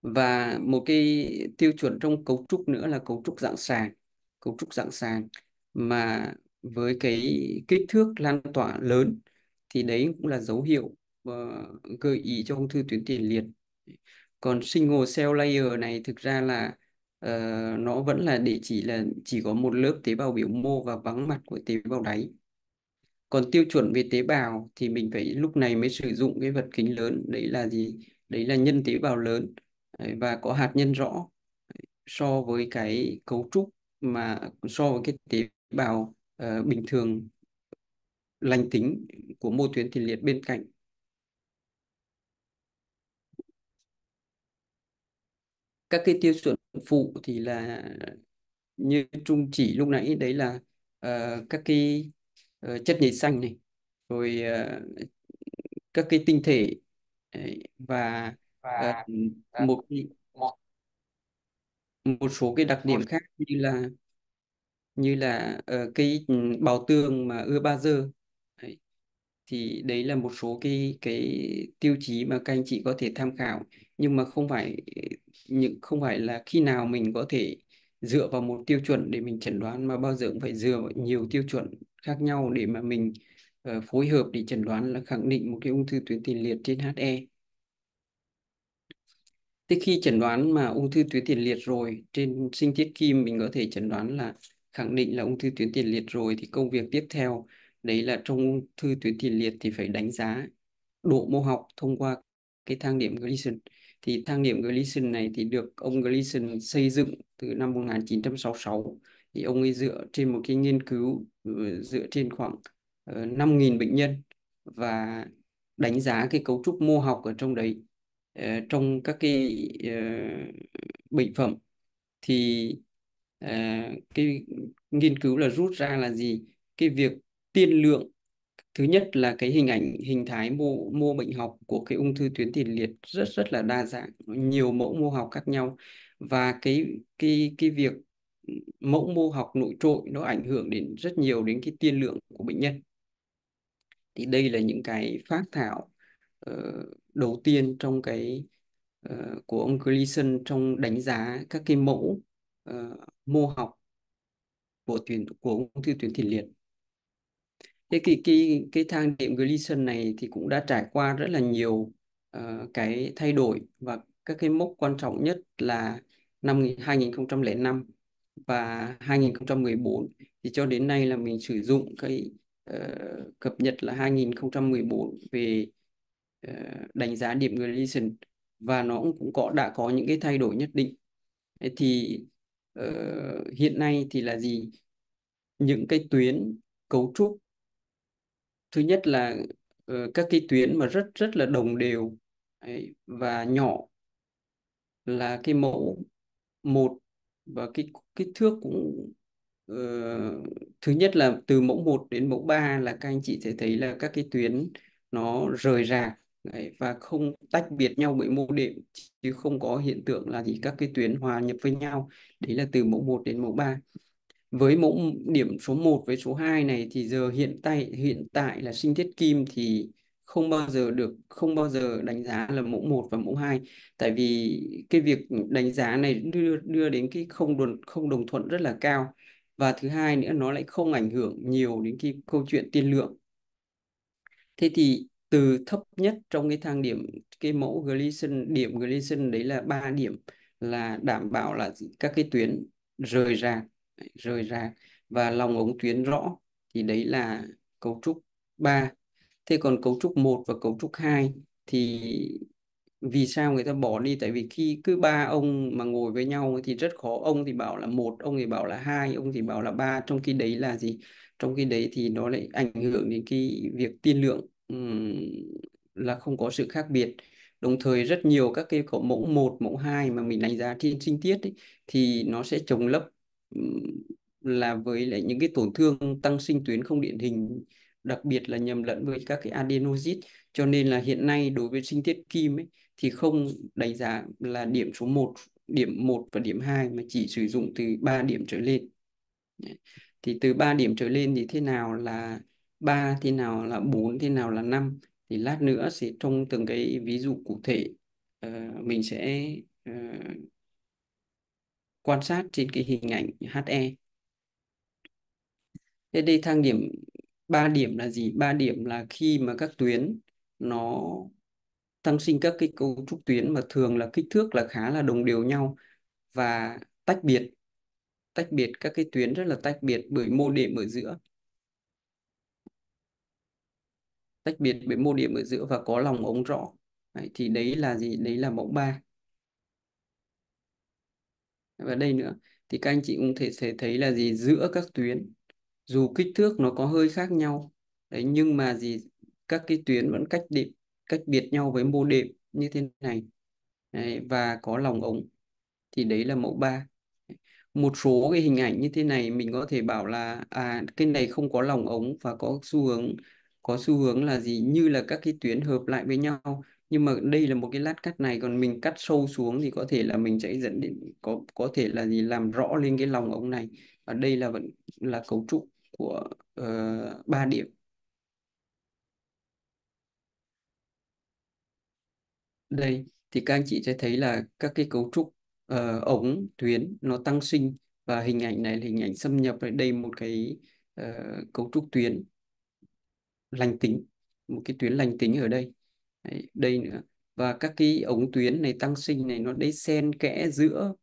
và một cái tiêu chuẩn trong cấu trúc nữa là cấu trúc dạng sàng cấu trúc dạng sàng mà với cái kích thước lan tỏa lớn thì đấy cũng là dấu hiệu uh, gợi ý cho ung thư tuyến tiền liệt còn single cell layer này thực ra là uh, nó vẫn là để chỉ là chỉ có một lớp tế bào biểu mô và vắng mặt của tế bào đáy còn tiêu chuẩn về tế bào thì mình phải lúc này mới sử dụng cái vật kính lớn đấy là gì đấy là nhân tế bào lớn và có hạt nhân rõ so với cái cấu trúc mà so với cái tế bào uh, bình thường lành tính của mô tuyến tiền liệt bên cạnh các cái tiêu chuẩn phụ thì là như trung chỉ lúc nãy đấy là uh, các cái uh, chất nhầy xanh này rồi uh, các cái tinh thể ấy, và và ờ, ờ, một một một số cái đặc điểm khác như là như là uh, cái ừ, bảo tường mà ưa ba giờ thì đấy là một số cái cái tiêu chí mà các anh chị có thể tham khảo nhưng mà không phải những không phải là khi nào mình có thể dựa vào một tiêu chuẩn để mình chẩn đoán mà bao giờ cũng phải dựa vào nhiều tiêu chuẩn khác nhau để mà mình uh, phối hợp để chẩn đoán là khẳng định một cái ung thư tuyến tiền liệt trên HE Thế khi chẩn đoán mà ung thư tuyến tiền liệt rồi trên sinh thiết kim mình có thể chẩn đoán là khẳng định là ung thư tuyến tiền liệt rồi thì công việc tiếp theo đấy là trong ung thư tuyến tiền liệt thì phải đánh giá độ mô học thông qua cái thang điểm Gleason. Thì thang điểm Gleason này thì được ông Gleason xây dựng từ năm 1966. Thì ông ấy dựa trên một cái nghiên cứu ừ, dựa trên khoảng 5.000 ờ, bệnh nhân và đánh giá cái cấu trúc mô học ở trong đấy Ờ, trong các cái ờ, bệnh phẩm thì ờ, cái nghiên cứu là rút ra là gì cái việc tiên lượng thứ nhất là cái hình ảnh hình thái mô mô bệnh học của cái ung thư tuyến tiền liệt rất rất là đa dạng nhiều mẫu mô học khác nhau và cái cái cái việc mẫu mô học nội trội nó ảnh hưởng đến rất nhiều đến cái tiên lượng của bệnh nhân thì đây là những cái phát thảo uh, đầu tiên trong cái uh, của ông Gleason trong đánh giá các cái mẫu uh, mô học của tuyển của ung thư tuyến tiền liệt thế cái cái cái thang điểm Gleason này thì cũng đã trải qua rất là nhiều uh, cái thay đổi và các cái mốc quan trọng nhất là năm 2005 và 2014 thì cho đến nay là mình sử dụng cái uh, cập nhật là 2014 về Ờ, đánh giá điểm gradation và nó cũng có đã có những cái thay đổi nhất định thì uh, hiện nay thì là gì những cái tuyến cấu trúc thứ nhất là uh, các cái tuyến mà rất rất là đồng đều ấy, và nhỏ là cái mẫu một và cái kích thước cũng uh, thứ nhất là từ mẫu 1 đến mẫu 3 là các anh chị sẽ thấy là các cái tuyến nó rời rạc Đấy, và không tách biệt nhau bởi mô đệm chứ không có hiện tượng là gì các cái tuyến hòa nhập với nhau đấy là từ mẫu 1 đến mẫu 3 với mẫu điểm số 1 với số 2 này thì giờ hiện tại hiện tại là sinh thiết kim thì không bao giờ được không bao giờ đánh giá là mẫu 1 và mẫu 2 tại vì cái việc đánh giá này đưa đưa đến cái không đồng không đồng thuận rất là cao và thứ hai nữa nó lại không ảnh hưởng nhiều đến cái câu chuyện tiên lượng thế thì từ thấp nhất trong cái thang điểm cái mẫu Gleason điểm Gleason đấy là 3 điểm là đảm bảo là các cái tuyến rời rạc rời rạc và lòng ống tuyến rõ thì đấy là cấu trúc 3 thế còn cấu trúc 1 và cấu trúc 2 thì vì sao người ta bỏ đi tại vì khi cứ ba ông mà ngồi với nhau thì rất khó ông thì bảo là một ông thì bảo là hai ông thì bảo là ba trong khi đấy là gì trong khi đấy thì nó lại ảnh hưởng đến cái việc tiên lượng là không có sự khác biệt đồng thời rất nhiều các cái cậu mẫu 1, mẫu 2 mà mình đánh giá trên sinh tiết ấy, thì nó sẽ trồng lấp là với lại những cái tổn thương tăng sinh tuyến không điển hình đặc biệt là nhầm lẫn với các cái adenoside cho nên là hiện nay đối với sinh tiết kim ấy, thì không đánh giá là điểm số 1 điểm 1 và điểm 2 mà chỉ sử dụng từ 3 điểm trở lên thì từ 3 điểm trở lên thì thế nào là 3 thế nào là 4 thế nào là 5 thì lát nữa sẽ trong từng cái ví dụ cụ thể uh, mình sẽ uh, quan sát trên cái hình ảnh HE thế đây thang điểm 3 điểm là gì 3 điểm là khi mà các tuyến nó tăng sinh các cái cấu trúc tuyến mà thường là kích thước là khá là đồng đều nhau và tách biệt tách biệt các cái tuyến rất là tách biệt bởi mô đệm ở giữa tách biệt với mô điểm ở giữa và có lòng ống rõ đấy, thì đấy là gì đấy là mẫu 3 và đây nữa thì các anh chị cũng thể sẽ thấy là gì giữa các tuyến dù kích thước nó có hơi khác nhau đấy nhưng mà gì các cái tuyến vẫn cách định cách biệt nhau với mô điểm như thế này đấy, và có lòng ống thì đấy là mẫu 3 một số cái hình ảnh như thế này mình có thể bảo là à cái này không có lòng ống và có xu hướng có xu hướng là gì như là các cái tuyến hợp lại với nhau nhưng mà đây là một cái lát cắt này còn mình cắt sâu xuống thì có thể là mình sẽ dẫn đến có có thể là gì làm rõ lên cái lòng ống này ở đây là vẫn là cấu trúc của uh, ba điểm đây thì các anh chị sẽ thấy là các cái cấu trúc uh, ống tuyến nó tăng sinh và hình ảnh này là hình ảnh xâm nhập ở đây một cái uh, cấu trúc tuyến lành tính một cái tuyến lành tính ở đây Đấy, đây nữa và các cái ống tuyến này tăng sinh này nó đấy xen kẽ giữa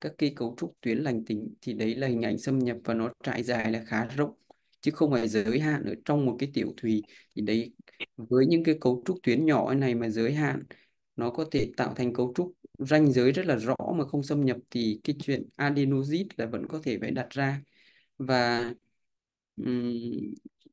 các cái cấu trúc tuyến lành tính thì đấy là hình ảnh xâm nhập và nó trải dài là khá rộng chứ không phải giới hạn ở trong một cái tiểu thùy thì đấy với những cái cấu trúc tuyến nhỏ này mà giới hạn nó có thể tạo thành cấu trúc ranh giới rất là rõ mà không xâm nhập thì cái chuyện adenoside là vẫn có thể phải đặt ra và um,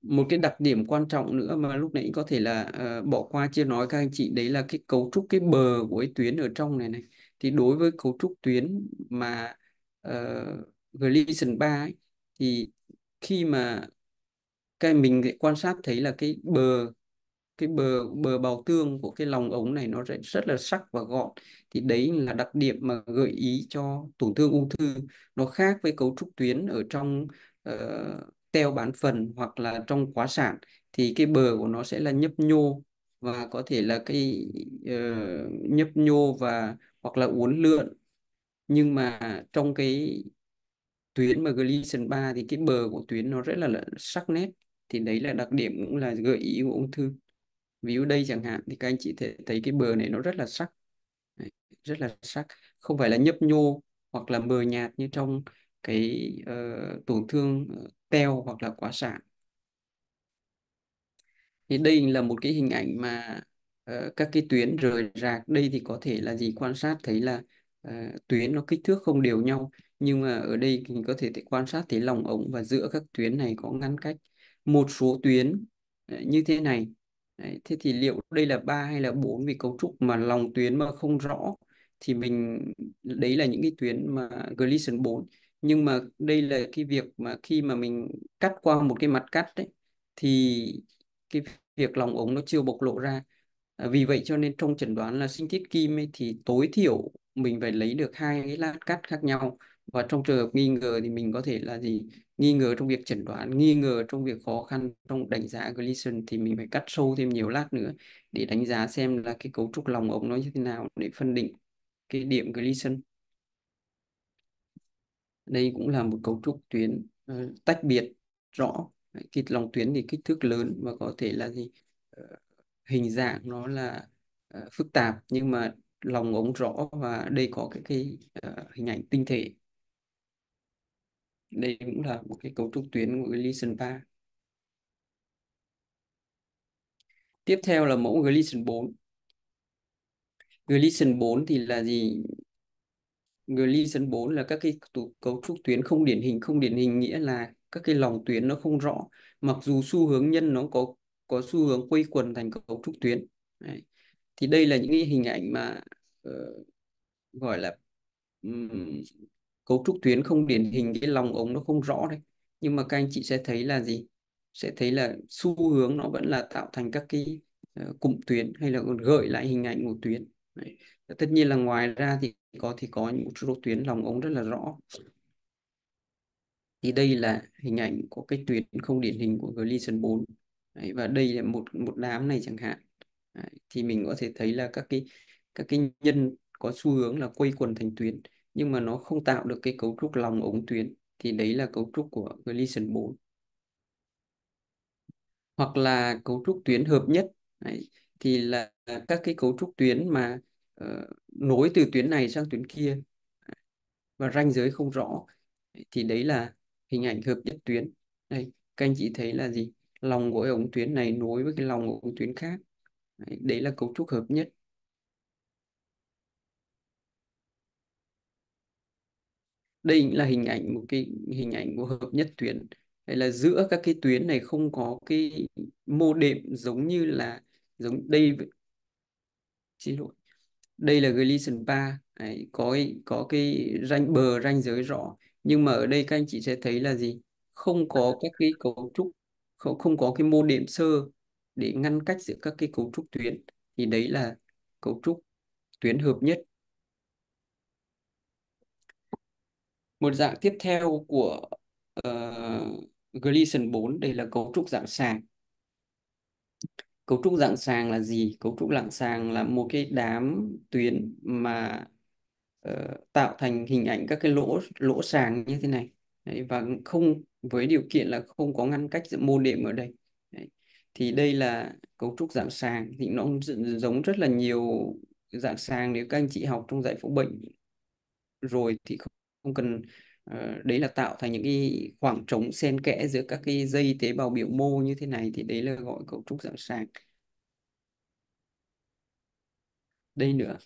một cái đặc điểm quan trọng nữa mà lúc nãy có thể là uh, bỏ qua chưa nói các anh chị đấy là cái cấu trúc cái bờ của cái tuyến ở trong này này thì đối với cấu trúc tuyến mà uh, ờ, glycation 3 ấy, thì khi mà cái mình quan sát thấy là cái bờ cái bờ bờ bào tương của cái lòng ống này nó sẽ rất là sắc và gọn thì đấy là đặc điểm mà gợi ý cho tổn thương ung thư nó khác với cấu trúc tuyến ở trong uh, teo bán phần hoặc là trong quá sản thì cái bờ của nó sẽ là nhấp nhô và có thể là cái uh, nhấp nhô và hoặc là uốn lượn nhưng mà trong cái tuyến mà Gleason 3 thì cái bờ của tuyến nó rất là, là sắc nét thì đấy là đặc điểm cũng là gợi ý của ung thư ví dụ đây chẳng hạn thì các anh chị thể thấy cái bờ này nó rất là sắc đấy, rất là sắc không phải là nhấp nhô hoặc là mờ nhạt như trong cái uh, tổn thương ờ, teo hoặc là quá sản thì đây là một cái hình ảnh mà uh, các cái tuyến rời rạc đây thì có thể là gì quan sát thấy là uh, tuyến nó kích thước không đều nhau nhưng mà ở đây mình có thể quan sát thấy lòng ống và giữa các tuyến này có ngăn cách một số tuyến uh, như thế này Đấy, thế thì liệu đây là ba hay là bốn vì cấu trúc mà lòng tuyến mà không rõ thì mình đấy là những cái tuyến mà Gleason 4 nhưng mà đây là cái việc mà khi mà mình cắt qua một cái mặt cắt đấy thì cái việc lòng ống nó chưa bộc lộ ra à, vì vậy cho nên trong chẩn đoán là sinh thiết kim ấy, thì tối thiểu mình phải lấy được hai cái lát cắt khác nhau và trong trường hợp nghi ngờ thì mình có thể là gì nghi ngờ trong việc chẩn đoán nghi ngờ trong việc khó khăn trong đánh giá Gleason thì mình phải cắt sâu thêm nhiều lát nữa để đánh giá xem là cái cấu trúc lòng ống nó như thế nào để phân định cái điểm Gleason đây cũng là một cấu trúc tuyến uh, tách biệt rõ thịt lòng tuyến thì kích thước lớn và có thể là gì uh, hình dạng nó là uh, phức tạp nhưng mà lòng ống rõ và đây có cái, cái uh, hình ảnh tinh thể đây cũng là một cái cấu trúc tuyến của Gleason 3 tiếp theo là mẫu Gleason 4 Gleason 4 thì là gì Gleason 4 là các cái cấu trúc tuyến không điển hình không điển hình nghĩa là các cái lòng tuyến nó không rõ mặc dù xu hướng nhân nó có có xu hướng quay quần thành cấu trúc tuyến Đấy. thì đây là những cái hình ảnh mà uh, gọi là um, cấu trúc tuyến không điển hình cái lòng ống nó không rõ đấy nhưng mà các anh chị sẽ thấy là gì sẽ thấy là xu hướng nó vẫn là tạo thành các cái uh, cụm tuyến hay là gợi lại hình ảnh của tuyến Đấy tất nhiên là ngoài ra thì có thì có những số tuyến lòng ống rất là rõ thì đây là hình ảnh của cái tuyến không điển hình của glycan 4 Đấy, và đây là một một đám này chẳng hạn Đấy, thì mình có thể thấy là các cái các cái nhân có xu hướng là quây quần thành tuyến nhưng mà nó không tạo được cái cấu trúc lòng ống tuyến thì đấy là cấu trúc của glycan 4 hoặc là cấu trúc tuyến hợp nhất Đấy, thì là các cái cấu trúc tuyến mà Ờ, nối từ tuyến này sang tuyến kia và ranh giới không rõ thì đấy là hình ảnh hợp nhất tuyến đây các anh chị thấy là gì lòng của ống tuyến này nối với cái lòng của ống tuyến khác đấy, đấy là cấu trúc hợp nhất đây là hình ảnh một cái hình ảnh của hợp nhất tuyến đây là giữa các cái tuyến này không có cái mô đệm giống như là giống đây xin lỗi đây là glycine 3 Đấy, có có cái ranh bờ ranh giới rõ nhưng mà ở đây các anh chị sẽ thấy là gì không có các cái cấu trúc không không có cái mô điện sơ để ngăn cách giữa các cái cấu trúc tuyến thì đấy là cấu trúc tuyến hợp nhất một dạng tiếp theo của uh, Gleason 4 đây là cấu trúc dạng sàng cấu trúc dạng sàng là gì cấu trúc dạng sàng là một cái đám tuyến mà uh, tạo thành hình ảnh các cái lỗ lỗ sàng như thế này Đấy, và không với điều kiện là không có ngăn cách giữa mô đệm ở đây Đấy. thì đây là cấu trúc dạng sàng thì nó giống rất là nhiều dạng sàng nếu các anh chị học trong dạy phẫu bệnh rồi thì không, không cần Ờ, đấy là tạo thành những cái khoảng trống xen kẽ giữa các cái dây tế bào biểu mô như thế này thì đấy là gọi cấu trúc dạng sàng đây nữa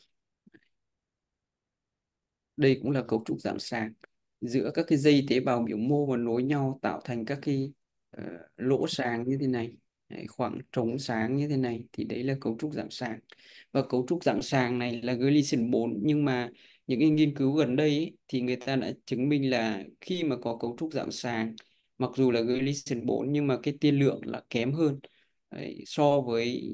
đây cũng là cấu trúc dạng sàng giữa các cái dây tế bào biểu mô và nối nhau tạo thành các cái uh, lỗ sáng như thế này đấy, khoảng trống sáng như thế này thì đấy là cấu trúc dạng sàng và cấu trúc dạng sàng này là glycin 4 nhưng mà những cái nghiên cứu gần đây ấy, thì người ta đã chứng minh là khi mà có cấu trúc dạng sàng mặc dù là glycine 4 nhưng mà cái tiên lượng là kém hơn đấy, so với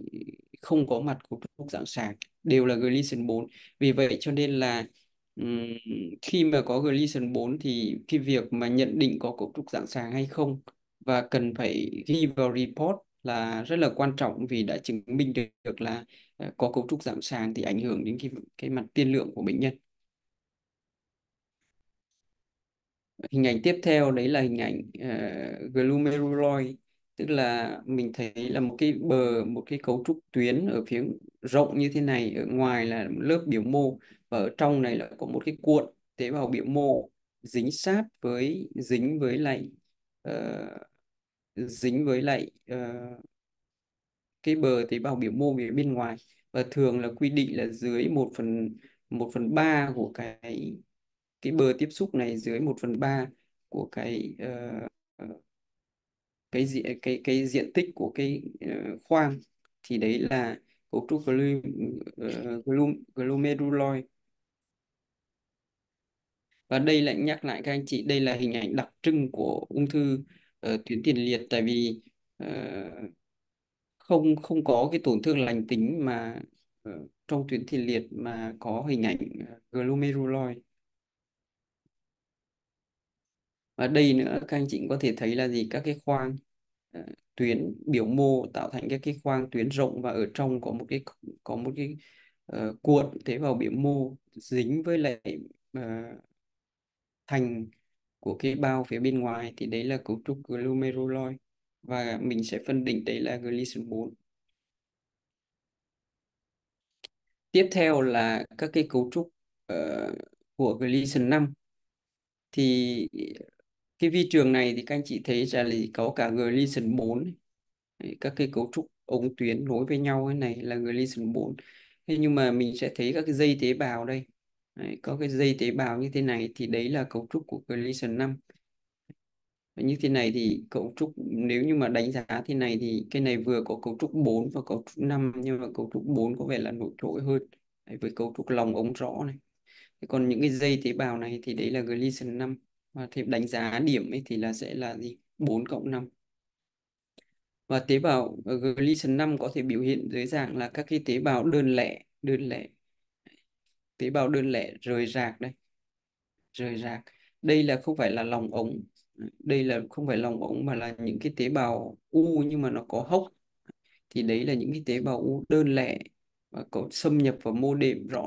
không có mặt cấu trúc dạng sàng đều là glycine 4 vì vậy cho nên là um, khi mà có glycine 4 thì cái việc mà nhận định có cấu trúc dạng sàng hay không và cần phải ghi vào report là rất là quan trọng vì đã chứng minh được, là ờ, có cấu trúc dạng sàng thì ảnh hưởng đến cái cái mặt tiên lượng của bệnh nhân hình ảnh tiếp theo đấy là hình ảnh uh, ờ, glomeruloid tức là mình thấy là một cái bờ một cái cấu trúc tuyến ở phía rộng như thế này ở ngoài là lớp biểu mô và ở trong này là có một cái cuộn tế bào biểu mô dính sát với dính với lại uh, dính với lại uh, cái bờ tế bào biểu mô phía bên ngoài và thường là quy định là dưới một phần một phần ba của cái cái bờ tiếp xúc này dưới 1 phần 3 của cái uh, cái diện cái cái diện tích của cái uh, khoang thì đấy là cấu trúc glum, uh, glum, glomeruloid và đây lại nhắc lại các anh chị đây là hình ảnh đặc trưng của ung thư uh, tuyến tiền liệt tại vì uh, không không có cái tổn thương lành tính mà uh, trong tuyến tiền liệt mà có hình ảnh glomeruloid và đây nữa các anh chị có thể thấy là gì các cái khoang ờ, tuyến biểu mô tạo thành các cái khoang tuyến rộng và ở trong có một cái có một cái uh, cuộn tế bào biểu mô dính với lại uh, thành của cái bao phía bên ngoài thì đấy là cấu trúc glomeruloid và mình sẽ phân định đấy là glycin 4. Tiếp theo là các cái cấu trúc uh, của glycin 5 thì cái vi trường này thì các anh chị thấy là có cả glycin 4 Đấy, các cái cấu trúc ống tuyến nối với nhau thế này là glycin 4 thế nhưng mà mình sẽ thấy các cái dây tế bào đây có cái dây tế bào như thế này thì đấy là cấu trúc của glycin 5 và như thế này thì cấu trúc nếu như mà đánh giá thế này thì cái này vừa có cấu trúc 4 và cấu trúc 5 nhưng mà cấu trúc 4 có vẻ là nổi trội hơn với cấu trúc lòng ống rõ này còn những cái dây tế bào này thì đấy là glycin 5 và thêm đánh giá điểm ấy thì là sẽ là gì 4 cộng 5 và tế bào ờ, glycan 5 có thể biểu hiện dưới dạng là các cái tế bào đơn lẻ đơn lẻ tế bào đơn lẻ rời rạc đây rời rạc đây là không phải là lòng ống đây là không phải lòng ống mà là những cái tế bào u nhưng mà nó có hốc thì đấy là những cái tế bào u đơn lẻ và có xâm nhập vào mô đệm rõ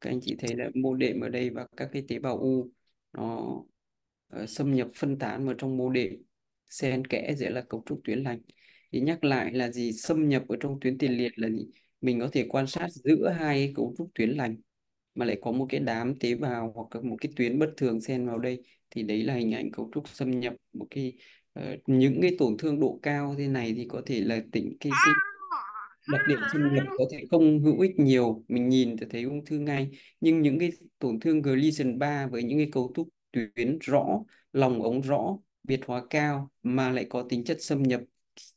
các anh chị thấy là mô đệm ở đây và các cái tế bào u nó Ờ, xâm nhập phân tán vào trong mô đề xen kẽ dễ là cấu trúc tuyến lành thì nhắc lại là gì xâm nhập ở trong tuyến tiền liệt là gì mình có thể quan sát giữa hai cấu trúc tuyến lành mà lại có một cái đám tế bào hoặc một cái tuyến bất thường xen vào đây thì đấy là hình ảnh cấu trúc xâm nhập một cái uh, những cái tổn thương độ cao thế này thì có thể là tỉnh cái, cái đặc điểm xâm nhập có thể không hữu ích nhiều mình nhìn thì thấy ung thư ngay nhưng những cái tổn thương glycan 3 với những cái cấu trúc tuyến rõ lòng ống rõ biệt hóa cao mà lại có tính chất xâm nhập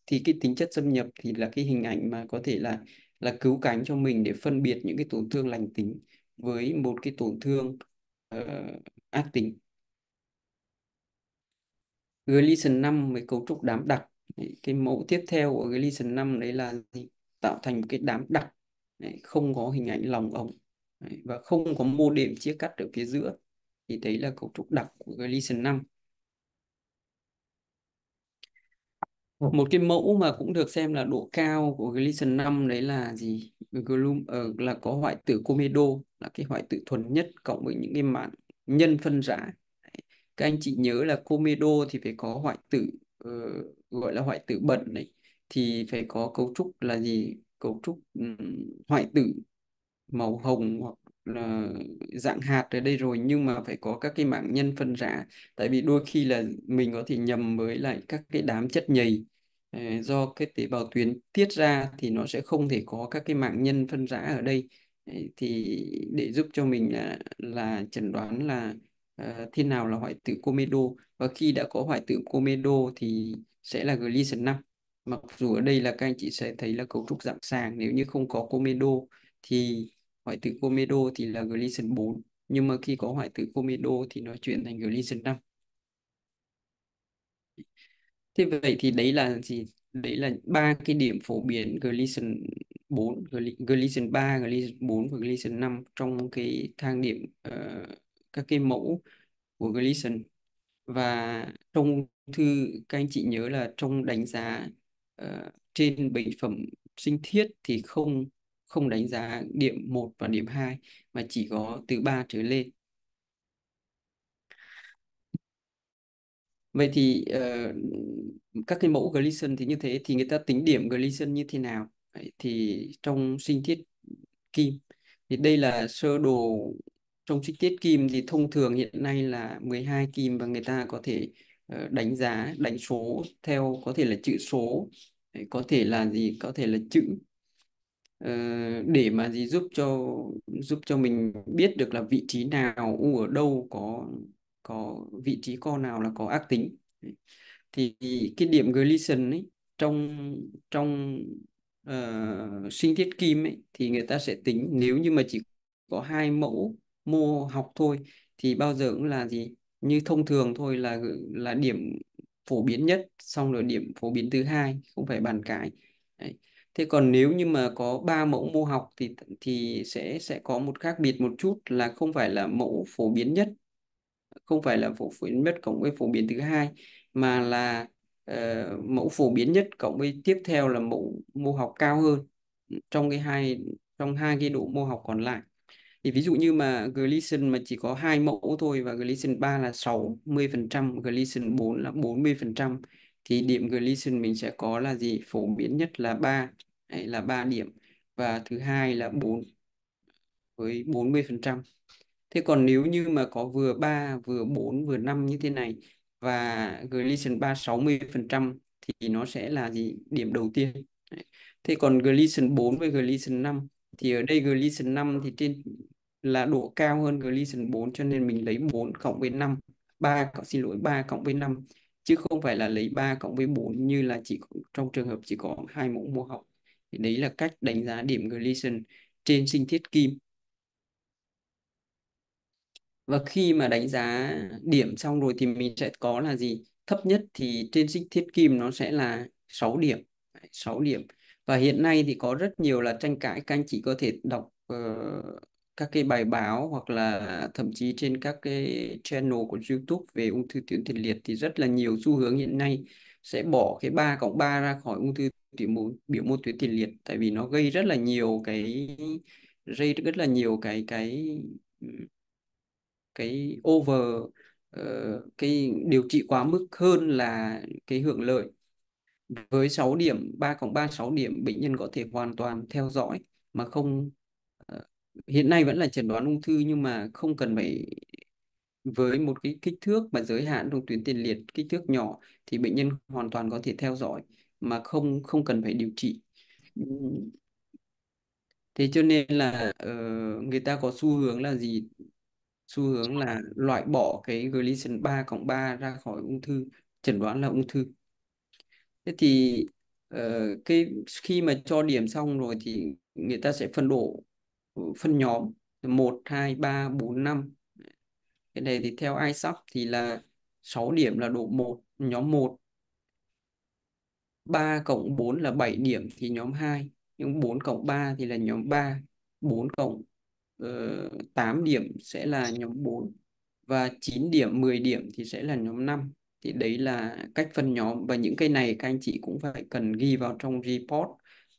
thì cái tính chất xâm nhập thì là cái hình ảnh mà có thể là là cứu cánh cho mình để phân biệt những cái tổn thương lành tính với một cái tổn thương uh, ác tính. Gleason 5 với cấu trúc đám đặc. Cái mẫu tiếp theo của Gleason 5 đấy là gì? tạo thành một cái đám đặc không có hình ảnh lòng ống và không có mô đệm chia cắt ở phía giữa thì đấy là cấu trúc đặc của cái listen 5 một cái mẫu mà cũng được xem là độ cao của cái listen 5 đấy là gì Gloom uh, là có hoại tử comedo là cái hoại tử thuần nhất cộng với những cái mảng nhân phân rã các anh chị nhớ là comedo thì phải có hoại tử uh, gọi là hoại tử bẩn này thì phải có cấu trúc là gì cấu trúc um, hoại tử màu hồng hoặc dạng hạt ở đây rồi nhưng mà phải có các cái mạng nhân phân rã tại vì đôi khi là mình có thể nhầm với lại các cái đám chất nhầy ờ, do cái tế bào tuyến tiết ra thì nó sẽ không thể có các cái mạng nhân phân rã ở đây ờ, thì để giúp cho mình là, là chẩn đoán là uh, thế nào là hoại tử comedo và khi đã có hoại tử comedo thì sẽ là glycin 5 mặc dù ở đây là các anh chị sẽ thấy là cấu trúc dạng sàng nếu như không có comedo thì hoại tử comedo thì là glycine 4 nhưng mà khi có hoại tử comedo thì nó chuyển thành glycine 5 thế vậy thì đấy là gì đấy là ba cái điểm phổ biến glycine 4 glycine 3 glycine 4 và glycine 5 trong cái thang điểm uh, các cái mẫu của glycine và trong thư các anh chị nhớ là trong đánh giá uh, trên bệnh phẩm sinh thiết thì không không đánh giá điểm 1 và điểm 2 mà chỉ có từ 3 trở lên. Vậy thì uh, các cái mẫu Gleason thì như thế thì người ta tính điểm Gleason như thế nào? thì trong sinh thiết kim thì đây là sơ đồ trong sinh thiết kim thì thông thường hiện nay là 12 kim và người ta có thể ờ, đánh giá đánh số theo có thể là chữ số có thể là gì có thể là chữ Ờ, để mà gì giúp cho giúp cho mình biết được là vị trí nào u ở đâu có có vị trí co nào là có ác tính thì cái điểm Gleason ấy trong trong uh, sinh thiết kim ấy thì người ta sẽ tính nếu như mà chỉ có hai mẫu mô học thôi thì bao giờ cũng là gì như thông thường thôi là là điểm phổ biến nhất xong rồi điểm phổ biến thứ hai không phải bàn cãi Đấy. Thế còn nếu như mà có ba mẫu mô học thì thì sẽ sẽ có một khác biệt một chút là không phải là mẫu phổ biến nhất, không phải là phổ biến nhất cộng với phổ biến thứ hai mà là uh, mẫu phổ biến nhất cộng với tiếp theo là mẫu mô học cao hơn trong cái hai trong hai cái độ mô học còn lại. Thì ví dụ như mà Gleason mà chỉ có hai mẫu thôi và Gleason 3 là 60%, Gleason 4 là 40% thì điểm Gleason mình sẽ có là gì? Phổ biến nhất là 3 Đấy là 3 điểm và thứ hai là 4 với 40%. Thế còn nếu như mà có vừa 3, vừa 4, vừa 5 như thế này và Gleason 3 60% thì nó sẽ là gì? Điểm đầu tiên. Đấy. Thế còn Gleason 4 với Gleason 5 thì ở đây Gleason 5 thì trên là độ cao hơn Gleason 4 cho nên mình lấy 4 cộng với 5 3 xin lỗi 3 cộng với 5 chứ không phải là lấy 3 cộng với 4 như là chỉ trong trường hợp chỉ có hai mẫu mua học thì đấy là cách đánh giá điểm Gleason trên sinh thiết kim và khi mà đánh giá điểm xong rồi thì mình sẽ có là gì thấp nhất thì trên sinh thiết kim nó sẽ là 6 điểm 6 điểm và hiện nay thì có rất nhiều là tranh cãi các anh chị có thể đọc uh, các cái bài báo hoặc là thậm chí trên các cái channel của YouTube về ung thư tuyến tiền liệt thì rất là nhiều xu hướng hiện nay sẽ bỏ cái 3 cộng 3 ra khỏi ung thư tuyến mô, biểu mô tuyến tiền liệt tại vì nó gây rất là nhiều cái gây rất là nhiều cái cái cái over ờ, cái điều trị quá mức hơn là cái hưởng lợi với 6 điểm 3 cộng 3 6 điểm bệnh nhân có thể hoàn toàn theo dõi mà không ờ, hiện nay vẫn là chẩn đoán ung thư nhưng mà không cần phải với một cái kích thước và giới hạn trong tuyến tiền liệt kích thước nhỏ thì bệnh nhân hoàn toàn có thể theo dõi mà không không cần phải điều trị thế cho nên là uh, người ta có xu hướng là gì xu hướng là loại bỏ cái Gleason 3 cộng 3 ra khỏi ung thư chẩn đoán là ung thư thế thì uh, cái khi mà cho điểm xong rồi thì người ta sẽ phân độ phân nhóm 1, 2, 3, 4, 5 cái này thì theo ISAP thì là 6 điểm là độ 1 nhóm 1 3 cộng 4 là 7 điểm thì nhóm 2 nhưng 4 cộng 3 thì là nhóm 3 4 cộng uh, ờ, 8 điểm sẽ là nhóm 4 và 9 điểm 10 điểm thì sẽ là nhóm 5 thì đấy là cách phân nhóm và những cái này các anh chị cũng phải cần ghi vào trong report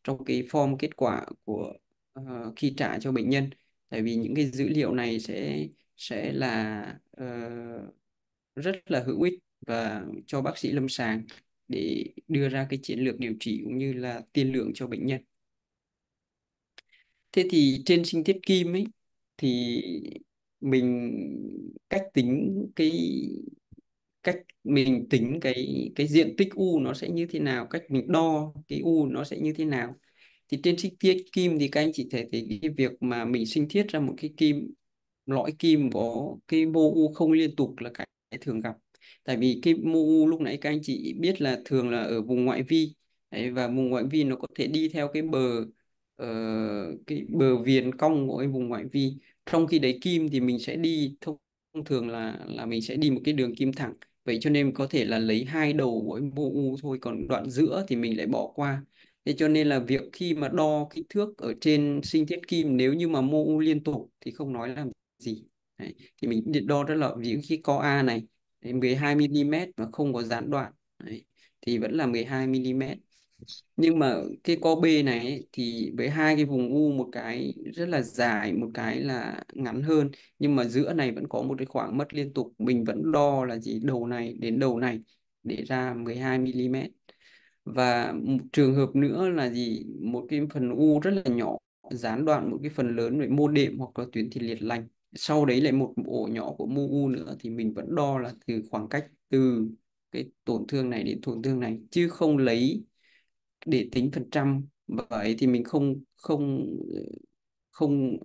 trong cái form kết quả của uh, khi trả cho bệnh nhân tại vì những cái dữ liệu này sẽ sẽ là uh, rất là hữu ích và cho bác sĩ lâm sàng để đưa ra cái chiến lược điều trị cũng như là tiên lượng cho bệnh nhân. Thế thì trên sinh thiết kim ấy thì mình cách tính cái cách mình tính cái cái diện tích u nó sẽ như thế nào, cách mình đo cái u nó sẽ như thế nào. Thì trên sinh thiết kim thì các anh chị thấy cái việc mà mình sinh thiết ra một cái kim lõi kim có cái mô u không liên tục là cái thường gặp tại vì cái mô u lúc nãy các anh chị biết là thường là ở vùng ngoại vi Đấy, và vùng ngoại vi nó có thể đi theo cái bờ uh, cái bờ viền cong của cái vùng ngoại vi trong khi đấy kim thì mình sẽ đi thông thường là là mình sẽ đi một cái đường kim thẳng vậy cho nên có thể là lấy hai đầu của mô u thôi còn đoạn giữa thì mình lại bỏ qua thế cho nên là việc khi mà đo kích thước ở trên sinh thiết kim nếu như mà mô u liên tục thì không nói làm gì Đấy. thì mình đo rất là ví dụ khi co A này 12 mm mà không có gián đoạn Đấy. thì vẫn là 12 mm nhưng mà cái co B này ấy, thì với hai cái vùng u một cái rất là dài một cái là ngắn hơn nhưng mà giữa này vẫn có một cái khoảng mất liên tục mình vẫn đo là gì đầu này đến đầu này để ra 12 mm và một trường hợp nữa là gì một cái phần u rất là nhỏ gián đoạn một cái phần lớn về mô đệm hoặc là tuyến thì liệt lành sau đấy lại một ổ nhỏ của mô u nữa thì mình vẫn đo là từ khoảng cách từ cái tổn thương này đến tổn thương này chứ không lấy để tính phần trăm vậy thì mình không không không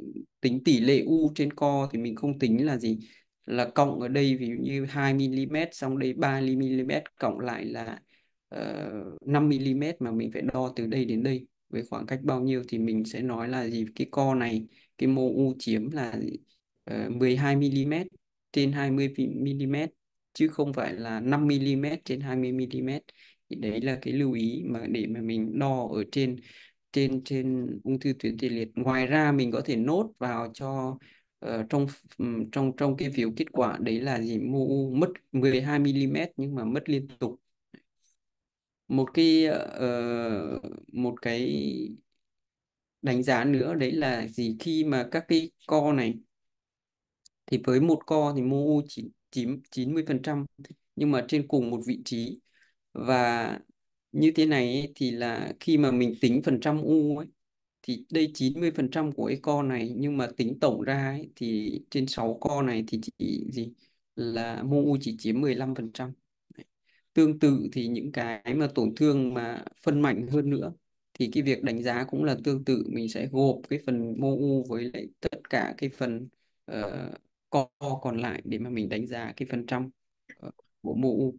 tính tỷ lệ u trên co thì mình không tính là gì là cộng ở đây ví dụ như 2 mm xong đây 3 mm cộng lại là uh, 5 mm mà mình phải đo từ đây đến đây với khoảng cách bao nhiêu thì mình sẽ nói là gì cái co này cái mô u chiếm là gì? 12 ờ, mm trên 20 mm chứ không phải là 5 mm trên 20 mm thì đấy là cái lưu ý mà để mà mình đo ở trên trên trên ung thư tuyến tiền liệt ngoài ra mình có thể nốt vào cho uh, trong trong trong cái phiếu kết quả đấy là gì mô u mất 12 mm nhưng mà mất liên tục một cái uh, một cái đánh giá nữa đấy là gì khi mà các cái co này thì với một co thì mu u chỉ chiếm 90% nhưng mà trên cùng một vị trí và như thế này ấy, thì là khi mà mình tính phần trăm u ấy thì đây 90% của cái co này nhưng mà tính tổng ra ấy, thì trên 6 co này thì chỉ gì là mu u chỉ chiếm 15%. Tương tự thì những cái mà tổn thương mà phân mảnh hơn nữa thì cái việc đánh giá cũng là tương tự mình sẽ gộp cái phần mô u với lại tất cả cái phần ờ, co còn lại để mà mình đánh giá cái phần trăm của mô u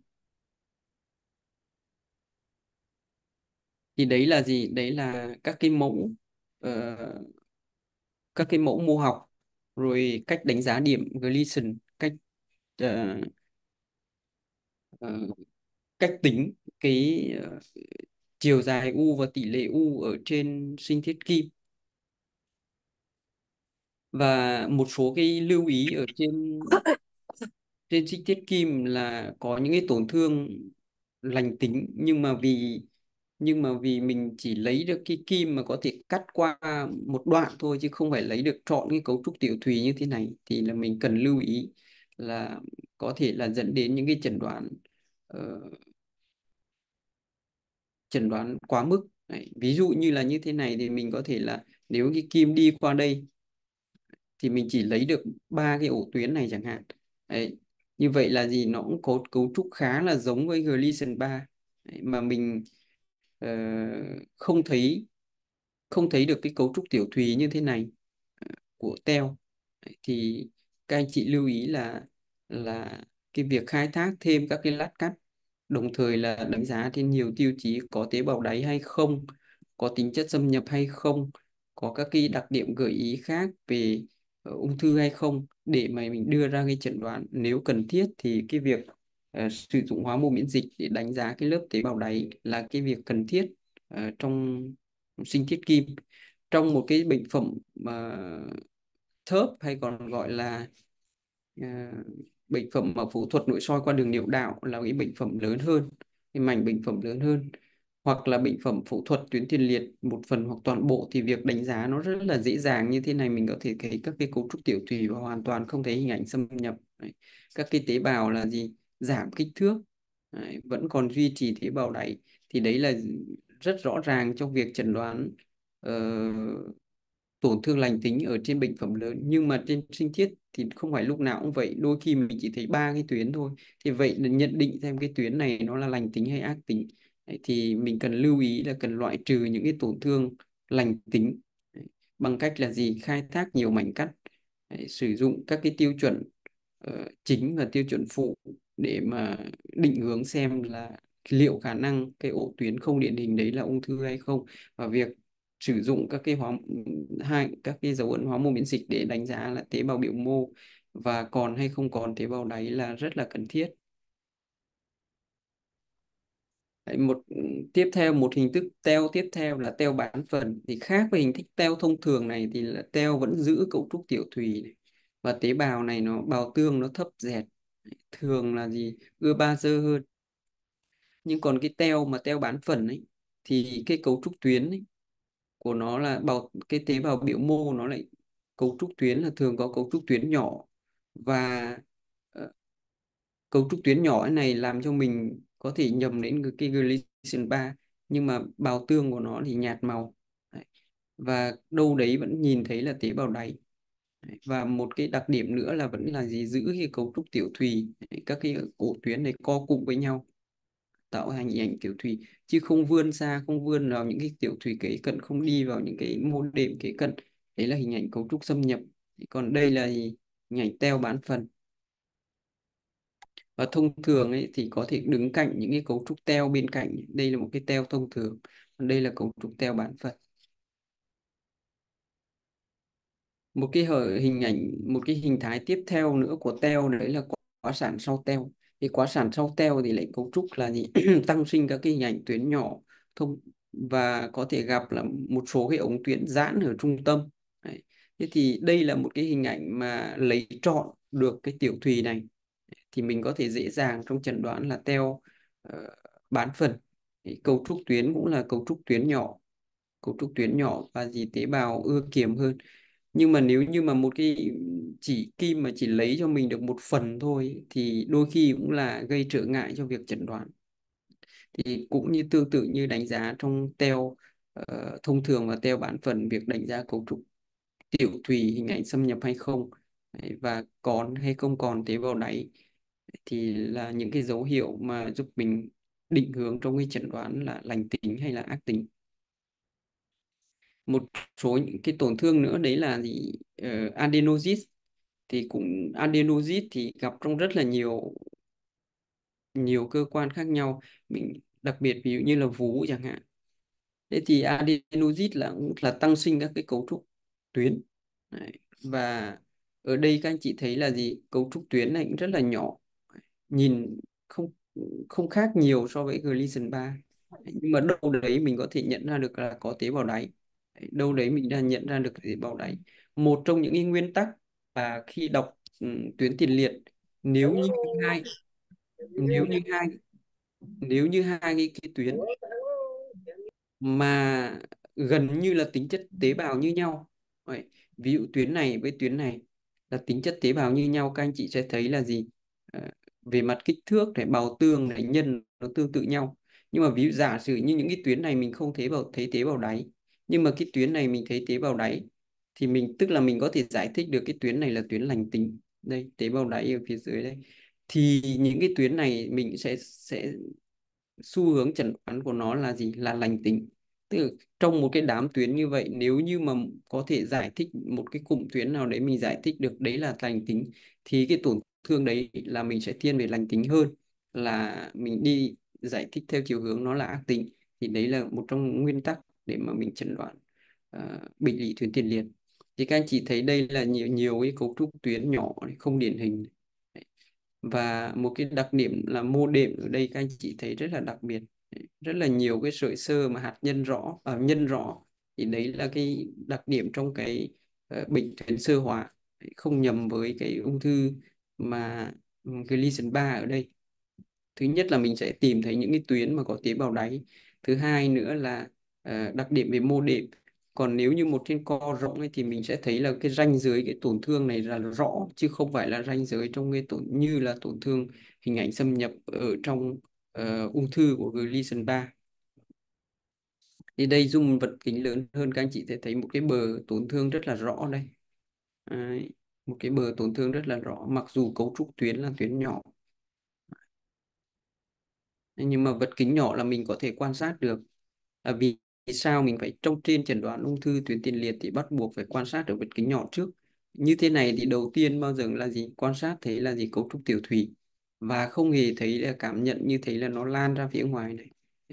thì đấy là gì đấy là các cái mẫu uh, các cái mẫu mô học rồi cách đánh giá điểm Gleason cách uh, uh, cách tính cái uh, chiều dài u và tỷ lệ u ở trên sinh thiết kim và một số cái lưu ý ở trên trên trích tiết kim là có những cái tổn thương lành tính nhưng mà vì nhưng mà vì mình chỉ lấy được cái kim mà có thể cắt qua một đoạn thôi chứ không phải lấy được trọn cái cấu trúc tiểu thủy như thế này thì là mình cần lưu ý là có thể là dẫn đến những cái chẩn đoán uh, chẩn đoán quá mức Đấy. ví dụ như là như thế này thì mình có thể là nếu cái kim đi qua đây thì mình chỉ lấy được ba cái ổ tuyến này chẳng hạn Đấy. như vậy là gì nó cũng có cấu trúc khá là giống với Gleason 3 Đấy. mà mình uh, không thấy không thấy được cái cấu trúc tiểu thùy như thế này ờ, của teo Đấy. thì các anh chị lưu ý là là cái việc khai thác thêm các cái lát cắt đồng thời là đánh giá trên nhiều tiêu chí có tế bào đáy hay không có tính chất xâm nhập hay không có các cái đặc điểm gợi ý khác về ung thư hay không để mà mình đưa ra cái chẩn đoán nếu cần thiết thì cái việc uh, sử dụng hóa mô miễn dịch để đánh giá cái lớp tế bào đáy là cái việc cần thiết uh, trong sinh thiết kim trong một cái bệnh phẩm mà uh, thớp hay còn gọi là uh, bệnh phẩm mà phẫu thuật nội soi qua đường niệu đạo là cái bệnh phẩm lớn hơn cái mảnh bệnh phẩm lớn hơn hoặc là bệnh phẩm phẫu thuật tuyến tiền liệt một phần hoặc toàn bộ thì việc đánh giá nó rất là dễ dàng như thế này mình có thể thấy các cái cấu trúc tiểu thủy và hoàn toàn không thấy hình ảnh xâm nhập các cái tế bào là gì giảm kích thước vẫn còn duy trì tế bào đáy thì đấy là rất rõ ràng trong việc chẩn đoán uh, tổn thương lành tính ở trên bệnh phẩm lớn nhưng mà trên sinh thiết thì không phải lúc nào cũng vậy đôi khi mình chỉ thấy ba cái tuyến thôi thì vậy là nhận định xem cái tuyến này nó là lành tính hay ác tính Đấy, thì mình cần lưu ý là cần loại trừ những cái tổn thương lành tính Đấy, bằng cách là gì khai thác nhiều mảnh cắt Đấy, sử dụng các cái tiêu chuẩn uh, chính và tiêu chuẩn phụ để mà định hướng xem là liệu khả năng cái ổ tuyến không điển hình đấy là ung thư hay không và việc sử dụng các cái hóa hai các cái dấu ấn hóa mô miễn dịch để đánh giá là tế bào biểu mô và còn hay không còn tế bào đáy là rất là cần thiết một tiếp theo một hình thức teo tiếp theo là teo bán phần thì khác với hình thức teo thông thường này thì là teo vẫn giữ cấu trúc tiểu thùy này. và tế bào này nó bào tương nó thấp dẹt thường là gì ưa ba dơ hơn nhưng còn cái teo mà teo bán phần ấy thì cái cấu trúc tuyến ấy, của nó là bào cái tế bào biểu mô nó lại cấu trúc tuyến là thường có cấu trúc tuyến nhỏ và uh, cấu trúc tuyến nhỏ này làm cho mình có thể nhầm đến cái glycine 3 nhưng mà bào tương của nó thì nhạt màu và đâu đấy vẫn nhìn thấy là tế bào đáy và một cái đặc điểm nữa là vẫn là gì giữ cái cấu trúc tiểu thùy các cái cổ tuyến này co cụm với nhau tạo thành hình ảnh tiểu thùy chứ không vươn xa không vươn vào những cái tiểu thùy kế cận không đi vào những cái mô đệm kế cận đấy là hình ảnh cấu trúc xâm nhập còn đây là hình ảnh teo bán phần và thông thường ấy, thì có thể đứng cạnh những cái cấu trúc teo bên cạnh đây là một cái teo thông thường đây là cấu trúc teo bản phần một cái hình ảnh một cái hình thái tiếp theo nữa của teo đấy là quá sản sau teo thì quá sản sau teo thì lại cấu trúc là gì tăng sinh các cái hình ảnh tuyến nhỏ thông và có thể gặp là một số cái ống tuyến giãn ở trung tâm đấy. thế thì đây là một cái hình ảnh mà lấy trọn được cái tiểu thùy này thì mình có thể dễ dàng trong chẩn đoán là teo uh, bán phần thì cấu trúc tuyến cũng là cấu trúc tuyến nhỏ cấu trúc tuyến nhỏ và gì tế bào ưa kiềm hơn nhưng mà nếu như mà một cái chỉ kim mà chỉ lấy cho mình được một phần thôi thì đôi khi cũng là gây trở ngại cho việc chẩn đoán thì cũng như tương tự như đánh giá trong teo uh, thông thường và teo bán phần việc đánh giá cấu trúc tiểu thùy hình ảnh xâm nhập hay không và còn hay không còn tế bào đáy thì là những cái dấu hiệu mà giúp mình định hướng trong cái chẩn đoán là lành tính hay là ác tính một số những cái tổn thương nữa đấy là gì uh, adenosis thì cũng adenosis thì gặp trong rất là nhiều nhiều cơ quan khác nhau mình đặc biệt ví dụ như là vú chẳng hạn thế thì adenosis là là tăng sinh các cái cấu trúc tuyến Đấy. và ở đây các anh chị thấy là gì cấu trúc tuyến này cũng rất là nhỏ nhìn không không khác nhiều so với Gleason 3 nhưng mà đâu đấy mình có thể nhận ra được là có tế bào đáy đâu đấy mình đã nhận ra được tế bào đáy một trong những nguyên tắc và khi đọc ừ, tuyến tiền liệt nếu như hai nếu như hai nếu như hai cái, cái tuyến mà gần như là tính chất tế bào như nhau Vậy, ví dụ tuyến này với tuyến này là tính chất tế bào như nhau các anh chị sẽ thấy là gì à, về mặt kích thước để bào tương để nhân nó tương tự nhau nhưng mà ví dụ giả sử như những cái tuyến này mình không thấy vào thấy tế bào đáy nhưng mà cái tuyến này mình thấy tế bào đáy thì mình tức là mình có thể giải thích được cái tuyến này là tuyến lành tính đây tế bào đáy ở phía dưới đây thì những cái tuyến này mình sẽ sẽ xu hướng chẩn đoán của nó là gì là lành tính tức là trong một cái đám tuyến như vậy nếu như mà có thể giải thích một cái cụm tuyến nào đấy mình giải thích được đấy là lành tính thì cái tổn thương đấy là mình sẽ thiên về lành tính hơn là mình đi giải thích theo chiều hướng nó là ác tính thì đấy là một trong nguyên tắc để mà mình chẩn đoán uh, bệnh lý tuyến tiền liệt thì các anh chị thấy đây là nhiều nhiều cái cấu trúc tuyến nhỏ không điển hình và một cái đặc điểm là mô đệm ở đây các anh chị thấy rất là đặc biệt rất là nhiều cái sợi sơ mà hạt nhân rõ uh, nhân rõ thì đấy là cái đặc điểm trong cái uh, bệnh tuyến sơ hóa không nhầm với cái ung thư mà glycin 3 ở đây thứ nhất là mình sẽ tìm thấy những cái tuyến mà có tế bào đáy thứ hai nữa là uh, đặc điểm về mô đệm còn nếu như một trên co rộng ấy, thì mình sẽ thấy là cái ranh giới cái tổn thương này là rõ chứ không phải là ranh giới trong cái tổn như là tổn thương hình ảnh xâm nhập ở trong uh, ung thư của Gleason 3 thì đây zoom vật kính lớn hơn các anh chị sẽ thấy một cái bờ tổn thương rất là rõ đây Đấy một cái bờ tổn thương rất là rõ mặc dù cấu trúc tuyến là tuyến nhỏ nhưng mà vật kính nhỏ là mình có thể quan sát được à, vì sao mình phải trong trên chẩn đoán ung thư tuyến tiền liệt thì bắt buộc phải quan sát ở vật kính nhỏ trước như thế này thì đầu tiên bao giờ là gì quan sát thấy là gì cấu trúc tiểu thủy và không hề thấy là cảm nhận như thế là nó lan ra phía ngoài này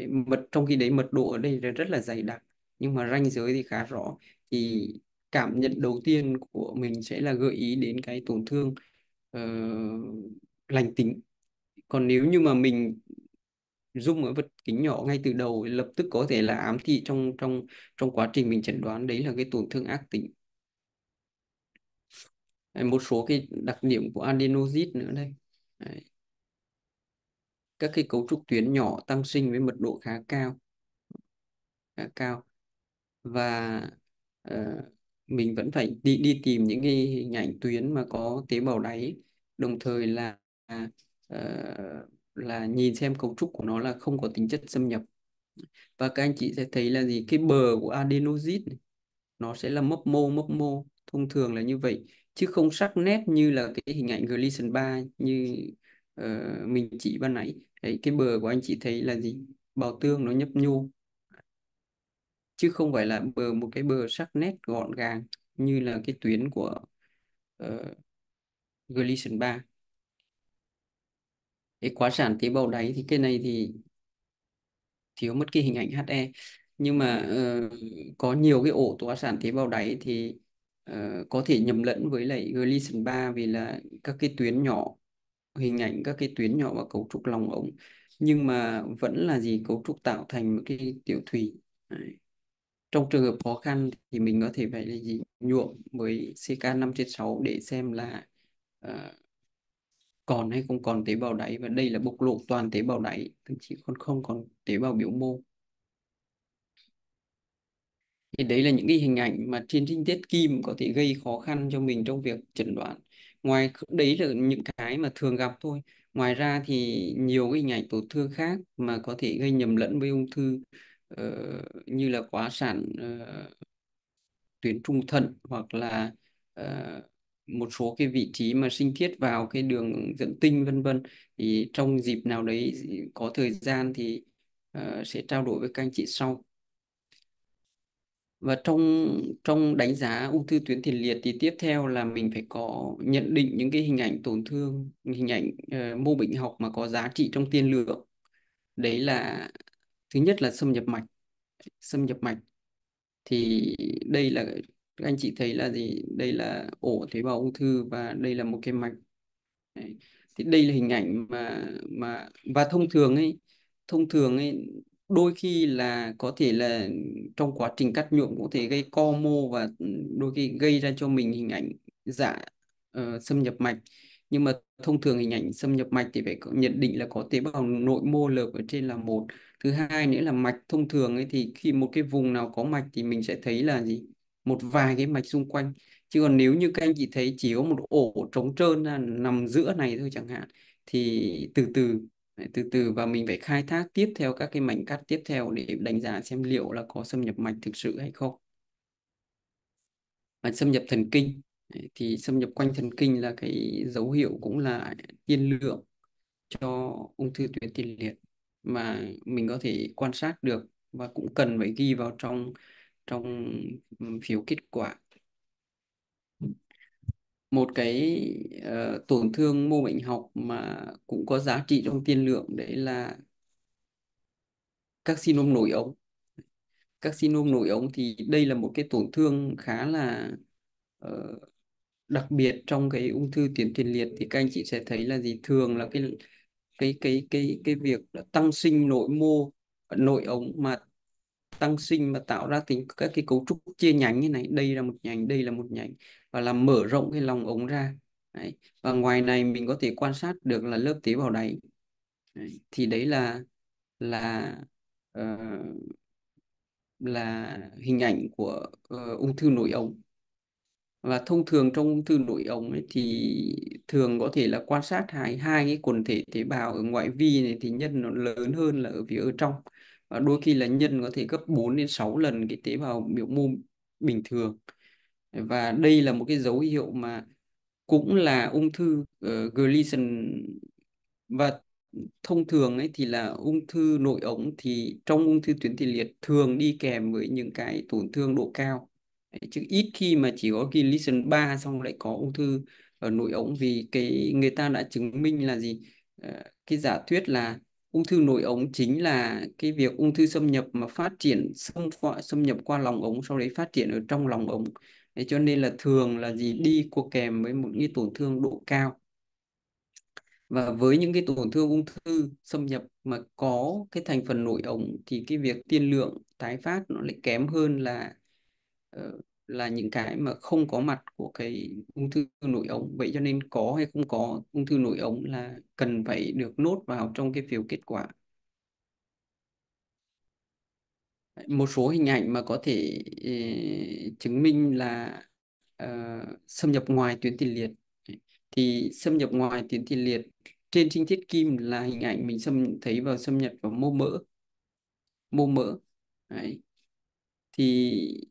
mật trong khi đấy mật độ ở đây rất là dày đặc nhưng mà ranh giới thì khá rõ thì cảm nhận đầu tiên của mình sẽ là gợi ý đến cái tổn thương uh, lành tính còn nếu như mà mình dùng ở vật kính nhỏ ngay từ đầu lập tức có thể là ám thị trong trong trong quá trình mình chẩn đoán đấy là cái tổn thương ác tính một số cái đặc điểm của adenosis nữa đây các cái cấu trúc tuyến nhỏ tăng sinh với mật độ khá cao khá cao và uh, mình vẫn phải đi đi tìm những cái hình ảnh tuyến mà có tế bào đáy đồng thời là uh, là nhìn xem cấu trúc của nó là không có tính chất xâm nhập và các anh chị sẽ thấy là gì cái bờ của adenosine nó sẽ là mấp mô mấp mô thông thường là như vậy chứ không sắc nét như là cái hình ảnh Gleason 3 như uh, mình chỉ ban nãy Đấy, cái bờ của anh chị thấy là gì bào tương nó nhấp nhô chứ không phải là bờ một cái bờ sắc nét gọn gàng như là cái tuyến của uh, Gleason 3 cái quá sản tế bào đáy thì cái này thì thiếu mất cái hình ảnh HE nhưng mà uh, có nhiều cái ổ tỏa sản tế bào đáy thì uh, có thể nhầm lẫn với lại Gleason 3 vì là các cái tuyến nhỏ hình ảnh các cái tuyến nhỏ và cấu trúc lòng ống nhưng mà vẫn là gì cấu trúc tạo thành một cái tiểu thủy Đấy trong trường hợp khó khăn thì mình có thể phải là gì nhuộm với CK5 trên 6 để xem là uh, còn hay không còn tế bào đáy và đây là bộc lộ toàn tế bào đáy thậm chí còn không còn tế bào biểu mô thì đấy là những cái hình ảnh mà trên sinh tiết kim có thể gây khó khăn cho mình trong việc chẩn đoán ngoài đấy là những cái mà thường gặp thôi ngoài ra thì nhiều cái hình ảnh tổn thương khác mà có thể gây nhầm lẫn với ung thư uh, như là quá sản uh, tuyến trung thận hoặc là uh, một số cái vị trí mà sinh thiết vào cái đường dẫn tinh vân vân thì trong dịp nào đấy có thời gian thì uh, sẽ trao đổi với các anh chị sau và trong trong đánh giá ung thư tuyến tiền liệt thì tiếp theo là mình phải có nhận định những cái hình ảnh tổn thương hình ảnh uh, mô bệnh học mà có giá trị trong tiên lượng đấy là thứ nhất là xâm nhập mạch xâm nhập mạch thì đây là anh chị thấy là gì đây là ổ tế bào ung thư và đây là một cái mạch thì đây là hình ảnh mà mà và thông thường ấy thông thường ấy đôi khi là có thể là trong quá trình cắt nhuộm có thể gây co mô và đôi khi gây ra cho mình hình ảnh giả dạ, uh, ờ, xâm nhập mạch nhưng mà thông thường hình ảnh xâm nhập mạch thì phải nhận định là có tế bào nội mô lợp ở trên là một thứ hai nữa là mạch thông thường ấy thì khi một cái vùng nào có mạch thì mình sẽ thấy là gì một vài cái mạch xung quanh chứ còn nếu như các anh chị thấy chỉ có một ổ trống trơn nằm giữa này thôi chẳng hạn thì từ từ từ từ và mình phải khai thác tiếp theo các cái mảnh cắt tiếp theo để đánh giá xem liệu là có xâm nhập mạch thực sự hay không và xâm nhập thần kinh thì xâm nhập quanh thần kinh là cái dấu hiệu cũng là tiên lượng cho ung thư tuyến tiền liệt mà mình có thể quan sát được và cũng cần phải ghi vào trong trong phiếu kết quả một cái uh, tổn thương mô bệnh học mà cũng có giá trị trong tiên lượng đấy là các sinom nổi ống các sinom nổi ống thì đây là một cái tổn thương khá là uh, đặc biệt trong cái ung thư tuyến tiền liệt thì các anh chị sẽ thấy là gì thường là cái cái cái cái cái việc tăng sinh nội mô nội ống mà tăng sinh mà tạo ra tính các cái cấu trúc chia nhánh như này đây là một nhánh đây là một nhánh và làm mở rộng cái lòng ống ra đấy. và ngoài này mình có thể quan sát được là lớp tế bào đáy đấy. thì đấy là là uh, là hình ảnh của uh, ung thư nội ống và thông thường trong ung thư nội ống ấy, thì thường có thể là quan sát hai hai cái quần thể tế bào ở ngoại vi này thì nhân nó lớn hơn là ở phía ở trong và đôi khi là nhân có thể gấp 4 đến 6 lần cái tế bào biểu mô bình thường và đây là một cái dấu hiệu mà cũng là ung thư uh, ờ, Gleason và thông thường ấy thì là ung thư nội ống thì trong ung thư tuyến tiền liệt thường đi kèm với những cái tổn thương độ cao chứ ít khi mà chỉ có cái lesion 3 xong lại có ung thư ở nội ống vì cái người ta đã chứng minh là gì ờ, cái giả thuyết là ung thư nội ống chính là cái việc ung thư xâm nhập mà phát triển xâm qua, xâm nhập qua lòng ống sau đấy phát triển ở trong lòng ống đấy, cho nên là thường là gì đi cuộc kèm với một cái tổn thương độ cao và với những cái tổn thương ung thư xâm nhập mà có cái thành phần nội ống thì cái việc tiên lượng tái phát nó lại kém hơn là Ờ, là những cái mà không có mặt của cái ung thư nội ống vậy cho nên có hay không có ung thư nội ống là cần phải được nốt vào trong cái phiếu kết quả một số hình ảnh mà có thể ờ, chứng minh là uh, xâm nhập ngoài tuyến tiền liệt thì xâm nhập ngoài tuyến tiền liệt trên trinh thiết kim là hình ảnh mình xâm thấy vào xâm nhập vào mô mỡ mô mỡ Đấy. thì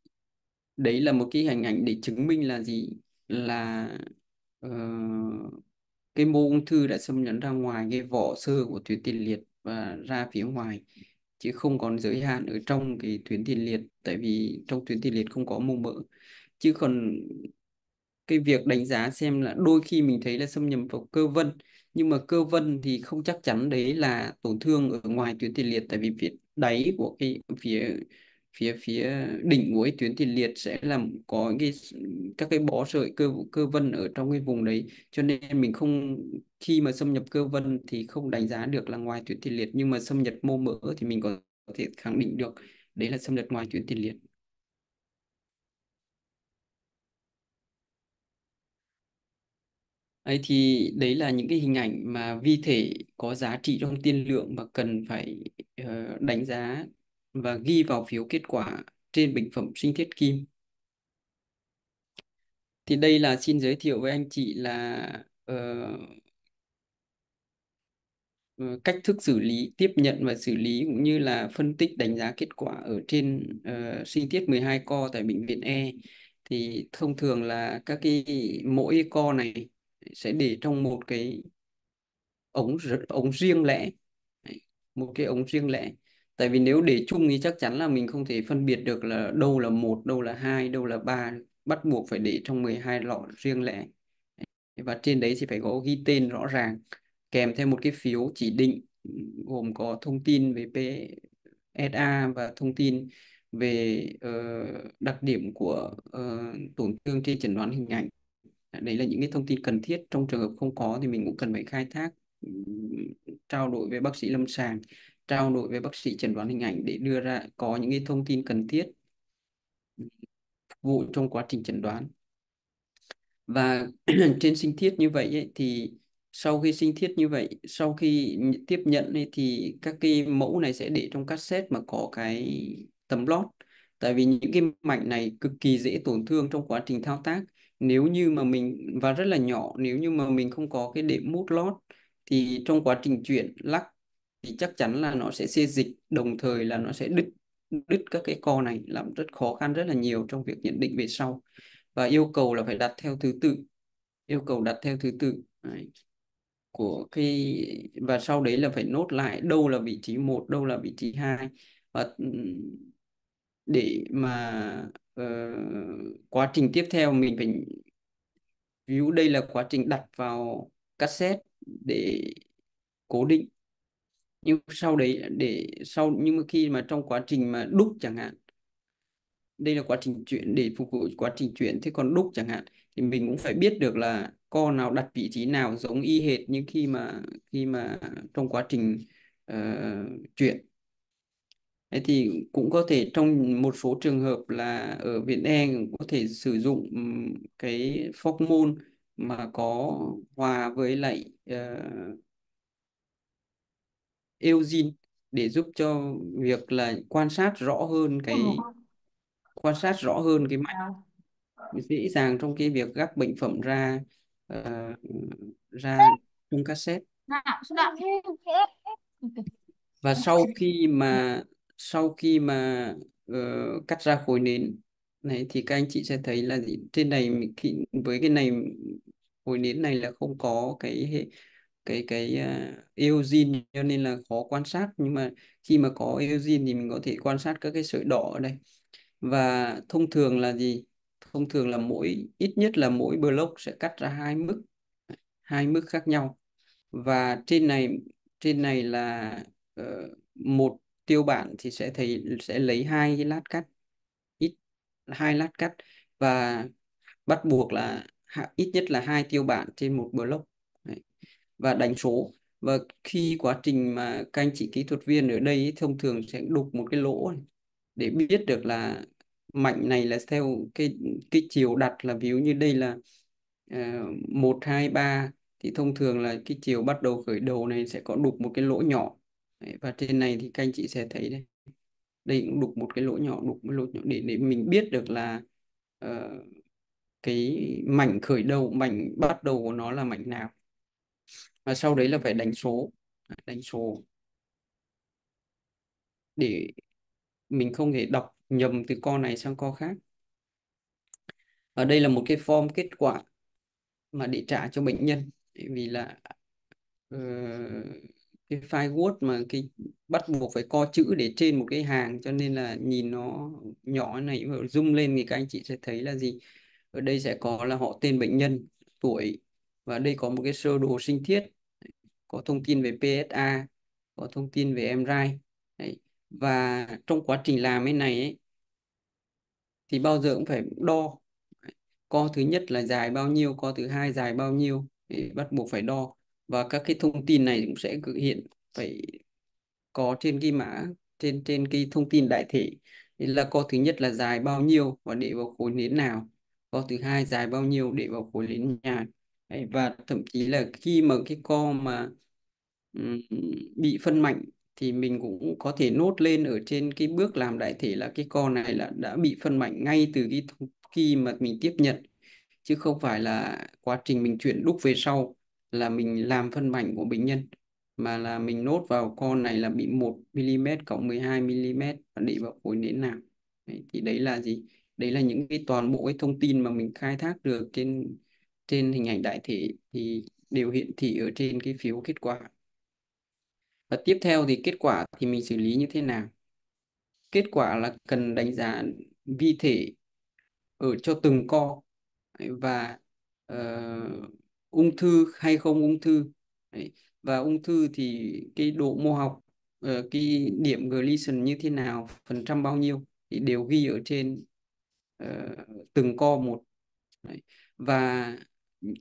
đấy là một cái hình ảnh để chứng minh là gì là uh, cái mô ung thư đã xâm nhấn ra ngoài cái vỏ sơ của tuyến tiền liệt và ra phía ngoài chứ không còn giới hạn ở trong cái tuyến tiền liệt tại vì trong tuyến tiền liệt không có mô mỡ chứ còn cái việc đánh giá xem là đôi khi mình thấy là xâm nhập vào cơ vân nhưng mà cơ vân thì không chắc chắn đấy là tổn thương ở ngoài tuyến tiền liệt tại vì phía đáy của cái phía phía phía đỉnh cuối tuyến tiền liệt sẽ làm có cái các cái bó sợi cơ cơ vân ở trong cái vùng đấy cho nên mình không khi mà xâm nhập cơ vân thì không đánh giá được là ngoài tuyến tiền liệt nhưng mà xâm nhập mô mỡ thì mình có thể khẳng định được đấy là xâm nhập ngoài tuyến tiền liệt ấy thì đấy là những cái hình ảnh mà vi thể có giá trị trong tiên lượng và cần phải ờ, đánh giá và ghi vào phiếu kết quả trên bình phẩm sinh thiết kim. Thì đây là xin giới thiệu với anh chị là uh, cách thức xử lý, tiếp nhận và xử lý cũng như là phân tích đánh giá kết quả ở trên uh, sinh thiết 12 co tại bệnh viện E. Thì thông thường là các cái mỗi co này sẽ để trong một cái ống ống riêng lẻ một cái ống riêng lẻ tại vì nếu để chung thì chắc chắn là mình không thể phân biệt được là đâu là một đâu là hai đâu là ba bắt buộc phải để trong 12 lọ riêng lẻ và trên đấy thì phải có ghi tên rõ ràng kèm theo một cái phiếu chỉ định gồm có thông tin về PSA và thông tin về uh, đặc điểm của uh, tổn thương trên chẩn đoán hình ảnh đấy là những cái thông tin cần thiết trong trường hợp không có thì mình cũng cần phải khai thác trao đổi với bác sĩ lâm sàng trao đổi với bác sĩ chẩn đoán hình ảnh để đưa ra có những cái thông tin cần thiết phục vụ trong quá trình chẩn đoán và trên sinh thiết như vậy ấy, thì sau khi sinh thiết như vậy sau khi tiếp nhận ấy, thì các cái mẫu này sẽ để trong cassette mà có cái tấm lót tại vì những cái mạch này cực kỳ dễ tổn thương trong quá trình thao tác nếu như mà mình và rất là nhỏ nếu như mà mình không có cái đệm mút lót thì trong quá trình chuyển lắc thì chắc chắn là nó sẽ xê dịch đồng thời là nó sẽ đứt đứt các cái co này làm rất khó khăn rất là nhiều trong việc nhận định về sau và yêu cầu là phải đặt theo thứ tự yêu cầu đặt theo thứ tự đấy. của khi và sau đấy là phải nốt lại đâu là vị trí một đâu là vị trí hai và ừ, để mà uh, quá trình tiếp theo mình phải ví dụ đây là quá trình đặt vào cassette để cố định nhưng sau đấy để sau nhưng mà khi mà trong quá trình mà đúc chẳng hạn đây là quá trình chuyển để phục vụ quá trình chuyển thế còn đúc chẳng hạn thì mình cũng phải biết được là co nào đặt vị trí nào giống y hệt như khi mà khi mà trong quá trình uh, chuyển Thế thì cũng có thể trong một số trường hợp là ở Việt Nam cũng có thể sử dụng cái phóc môn mà có hòa với lại uh, Eugene để giúp cho việc là quan sát rõ hơn cái ừ. quan sát rõ hơn cái mạch dạ. dễ dàng trong cái việc gắp bệnh phẩm ra uh, ra trong cassette dạ, dạ. và sau khi mà sau khi mà uh, cắt ra khối nến này thì các anh chị sẽ thấy là gì? trên này với cái này khối nến này là không có cái cái cái uh, à, eosin cho nên là khó quan sát nhưng mà khi mà có eosin thì mình có thể quan sát các cái sợi đỏ ở đây và thông thường là gì thông thường là mỗi ít nhất là mỗi block sẽ cắt ra hai mức hai mức khác nhau và trên này trên này là uh, một tiêu bản thì sẽ thấy sẽ lấy hai cái lát cắt ít hai lát cắt và bắt buộc là ít nhất là hai tiêu bản trên một block và đánh số và khi quá trình mà các anh chị kỹ thuật viên ở đây thông thường sẽ đục một cái lỗ để biết được là mạnh này là theo cái cái chiều đặt là ví dụ như đây là ờ, một hai ba thì thông thường là cái chiều bắt đầu khởi đầu này sẽ có đục một cái lỗ nhỏ đấy, và trên này thì các anh chị sẽ thấy đây đây cũng đục một cái lỗ nhỏ đục một lỗ nhỏ để để mình biết được là uh, cái mảnh khởi đầu mảnh bắt đầu của nó là mảnh nào và sau đấy là phải đánh số đánh số để mình không thể đọc nhầm từ co này sang co khác ở đây là một cái form kết quả mà để trả cho bệnh nhân vì là uh, cái file Word mà cái bắt buộc phải co chữ để trên một cái hàng cho nên là nhìn nó nhỏ này mà zoom lên thì các anh chị sẽ thấy là gì ở đây sẽ có là họ tên bệnh nhân tuổi và đây có một cái sơ đồ sinh thiết có thông tin về PSA có thông tin về MRI Đấy. và trong quá trình làm cái này ấy, thì bao giờ cũng phải đo co thứ nhất là dài bao nhiêu co thứ hai dài bao nhiêu thì bắt buộc phải đo và các cái thông tin này cũng sẽ thực hiện phải có trên cái mã trên trên cái thông tin đại thể là co thứ nhất là dài bao nhiêu và để vào khối nến nào co thứ hai dài bao nhiêu để vào khối nến nhà và thậm chí là khi mà cái co mà bị phân mảnh thì mình cũng có thể nốt lên ở trên cái bước làm đại thể là cái co này là đã bị phân mảnh ngay từ cái khi mà mình tiếp nhận chứ không phải là quá trình mình chuyển đúc về sau là mình làm phân mảnh của bệnh nhân mà là mình nốt vào co này là bị 1 mm cộng 12 mm và để vào khối nến nào. thì đấy là gì? Đấy là những cái toàn bộ cái thông tin mà mình khai thác được trên trên hình ảnh đại thể thì đều hiển thị ở trên cái phiếu kết quả. Và tiếp theo thì kết quả thì mình xử lý như thế nào? Kết quả là cần đánh giá vi thể ở cho từng co và uh, ung thư hay không ung thư. Và ung thư thì cái độ mô học, uh, cái điểm gleason như thế nào, phần trăm bao nhiêu thì đều ghi ở trên uh, từng co một. Và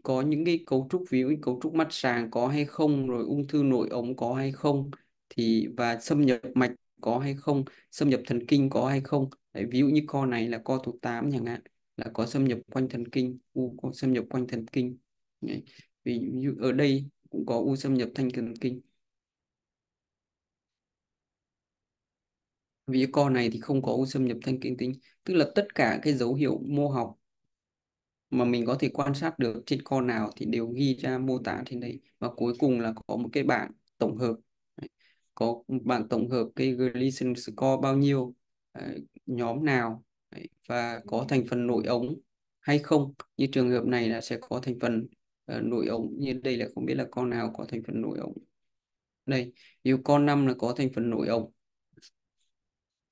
có những cái cấu trúc ví dụ cấu trúc mắt sàng có hay không rồi ung thư nội ống có hay không thì và xâm nhập mạch có hay không xâm nhập thần kinh có hay không Đấy, ví dụ như co này là co thuộc 8 chẳng hạn là có xâm nhập quanh thần kinh u có xâm nhập quanh thần kinh Đấy. ví dụ ở đây cũng có u xâm nhập thanh thần kinh vì co này thì không có u xâm nhập thanh kinh tính tức là tất cả cái dấu hiệu mô học mà mình có thể quan sát được trên con nào thì đều ghi ra mô tả trên đấy và cuối cùng là có một cái bảng tổng hợp có bảng tổng hợp cái Gleason score bao nhiêu ờ, nhóm nào và có thành phần nội ống hay không như trường hợp này là sẽ có thành phần ờ, nội ống như đây là không biết là con nào có thành phần nội ống đây yêu con 5 là có thành phần nội ống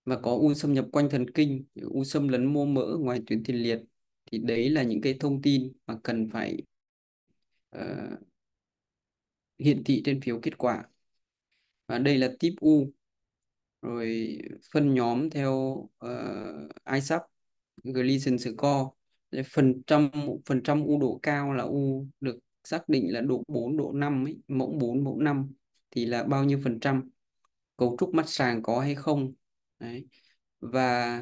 và có u xâm nhập quanh thần kinh u xâm lấn mô mỡ ngoài tuyến tiền liệt thì đấy là những cái thông tin mà cần phải uh, hiển thị trên phiếu kết quả và đây là tip U rồi phân nhóm theo uh, ờ, ISAP Gleason score phần trăm phần trăm U độ cao là U được xác định là độ 4 độ 5 ấy, mẫu 4 mẫu 5 thì là bao nhiêu phần trăm cấu trúc mắt sàng có hay không Đấy. và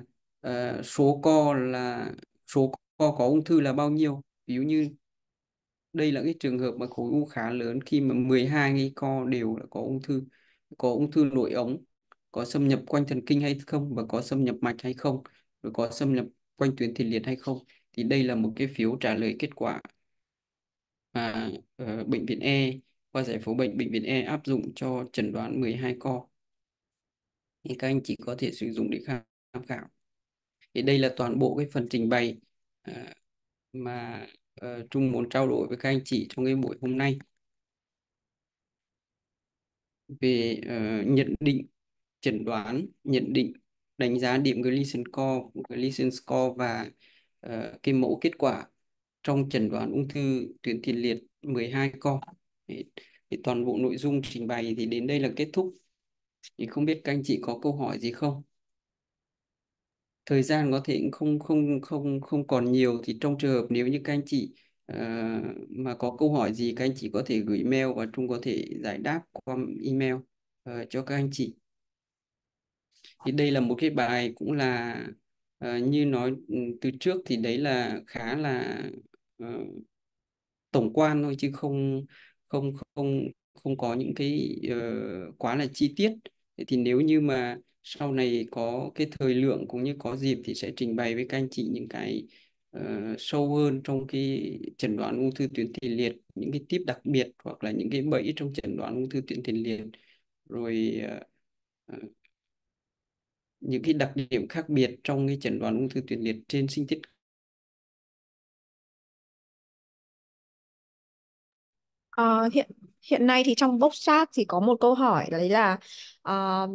uh, số co là số co có ung thư là bao nhiêu ví dụ như đây là cái trường hợp mà khối u khá lớn khi mà 12 ngay co đều là có ung thư có ung thư nội ống có xâm nhập quanh thần kinh hay không và có xâm nhập mạch hay không rồi có xâm nhập quanh tuyến tiền liệt hay không thì đây là một cái phiếu trả lời kết quả mà uh, bệnh viện E qua giải phẫu bệnh bệnh viện E áp dụng cho chẩn đoán 12 co thì các anh chị có thể sử dụng để tham khảo thì đây là toàn bộ cái phần trình bày Ờ, mà à, Trung muốn trao đổi với các anh chị trong cái buổi hôm nay về uh, nhận định chẩn đoán nhận định đánh giá điểm Gleason score Gleason score và uh, cái mẫu kết quả trong chẩn đoán ung thư tuyến tiền liệt 12 co thì toàn bộ nội dung trình bày thì đến đây là kết thúc thì không biết các anh chị có câu hỏi gì không thời gian có thể cũng không không không không còn nhiều thì trong trường hợp nếu như các anh chị uh, mà có câu hỏi gì các anh chị có thể gửi mail và Trung có thể giải đáp qua email uh, cho các anh chị thì đây là một cái bài cũng là uh, như nói ừ, từ trước thì đấy là khá là uh, tổng quan thôi chứ không không không không có những cái uh, quá là chi tiết thì nếu như mà sau này có cái thời lượng cũng như có dịp thì sẽ trình bày với các anh chị những cái uh, sâu hơn trong cái chẩn đoán ung thư tuyến tiền liệt những cái tip đặc biệt hoặc là những cái bẫy trong chẩn đoán ung thư tuyến tiền liệt rồi uh, những cái đặc điểm khác biệt trong cái chẩn đoán ung thư tuyến liệt trên sinh thiết Uh, hiện hiện nay thì trong box chat thì có một câu hỏi đấy là uh,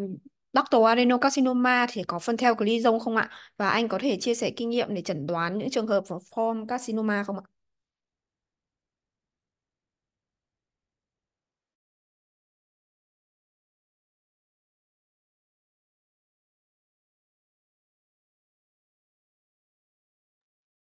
Ductal adenocarcinoma thì có phân theo Gleason không ạ? Và anh có thể chia sẻ kinh nghiệm để chẩn đoán những trường hợp form carcinoma không ạ?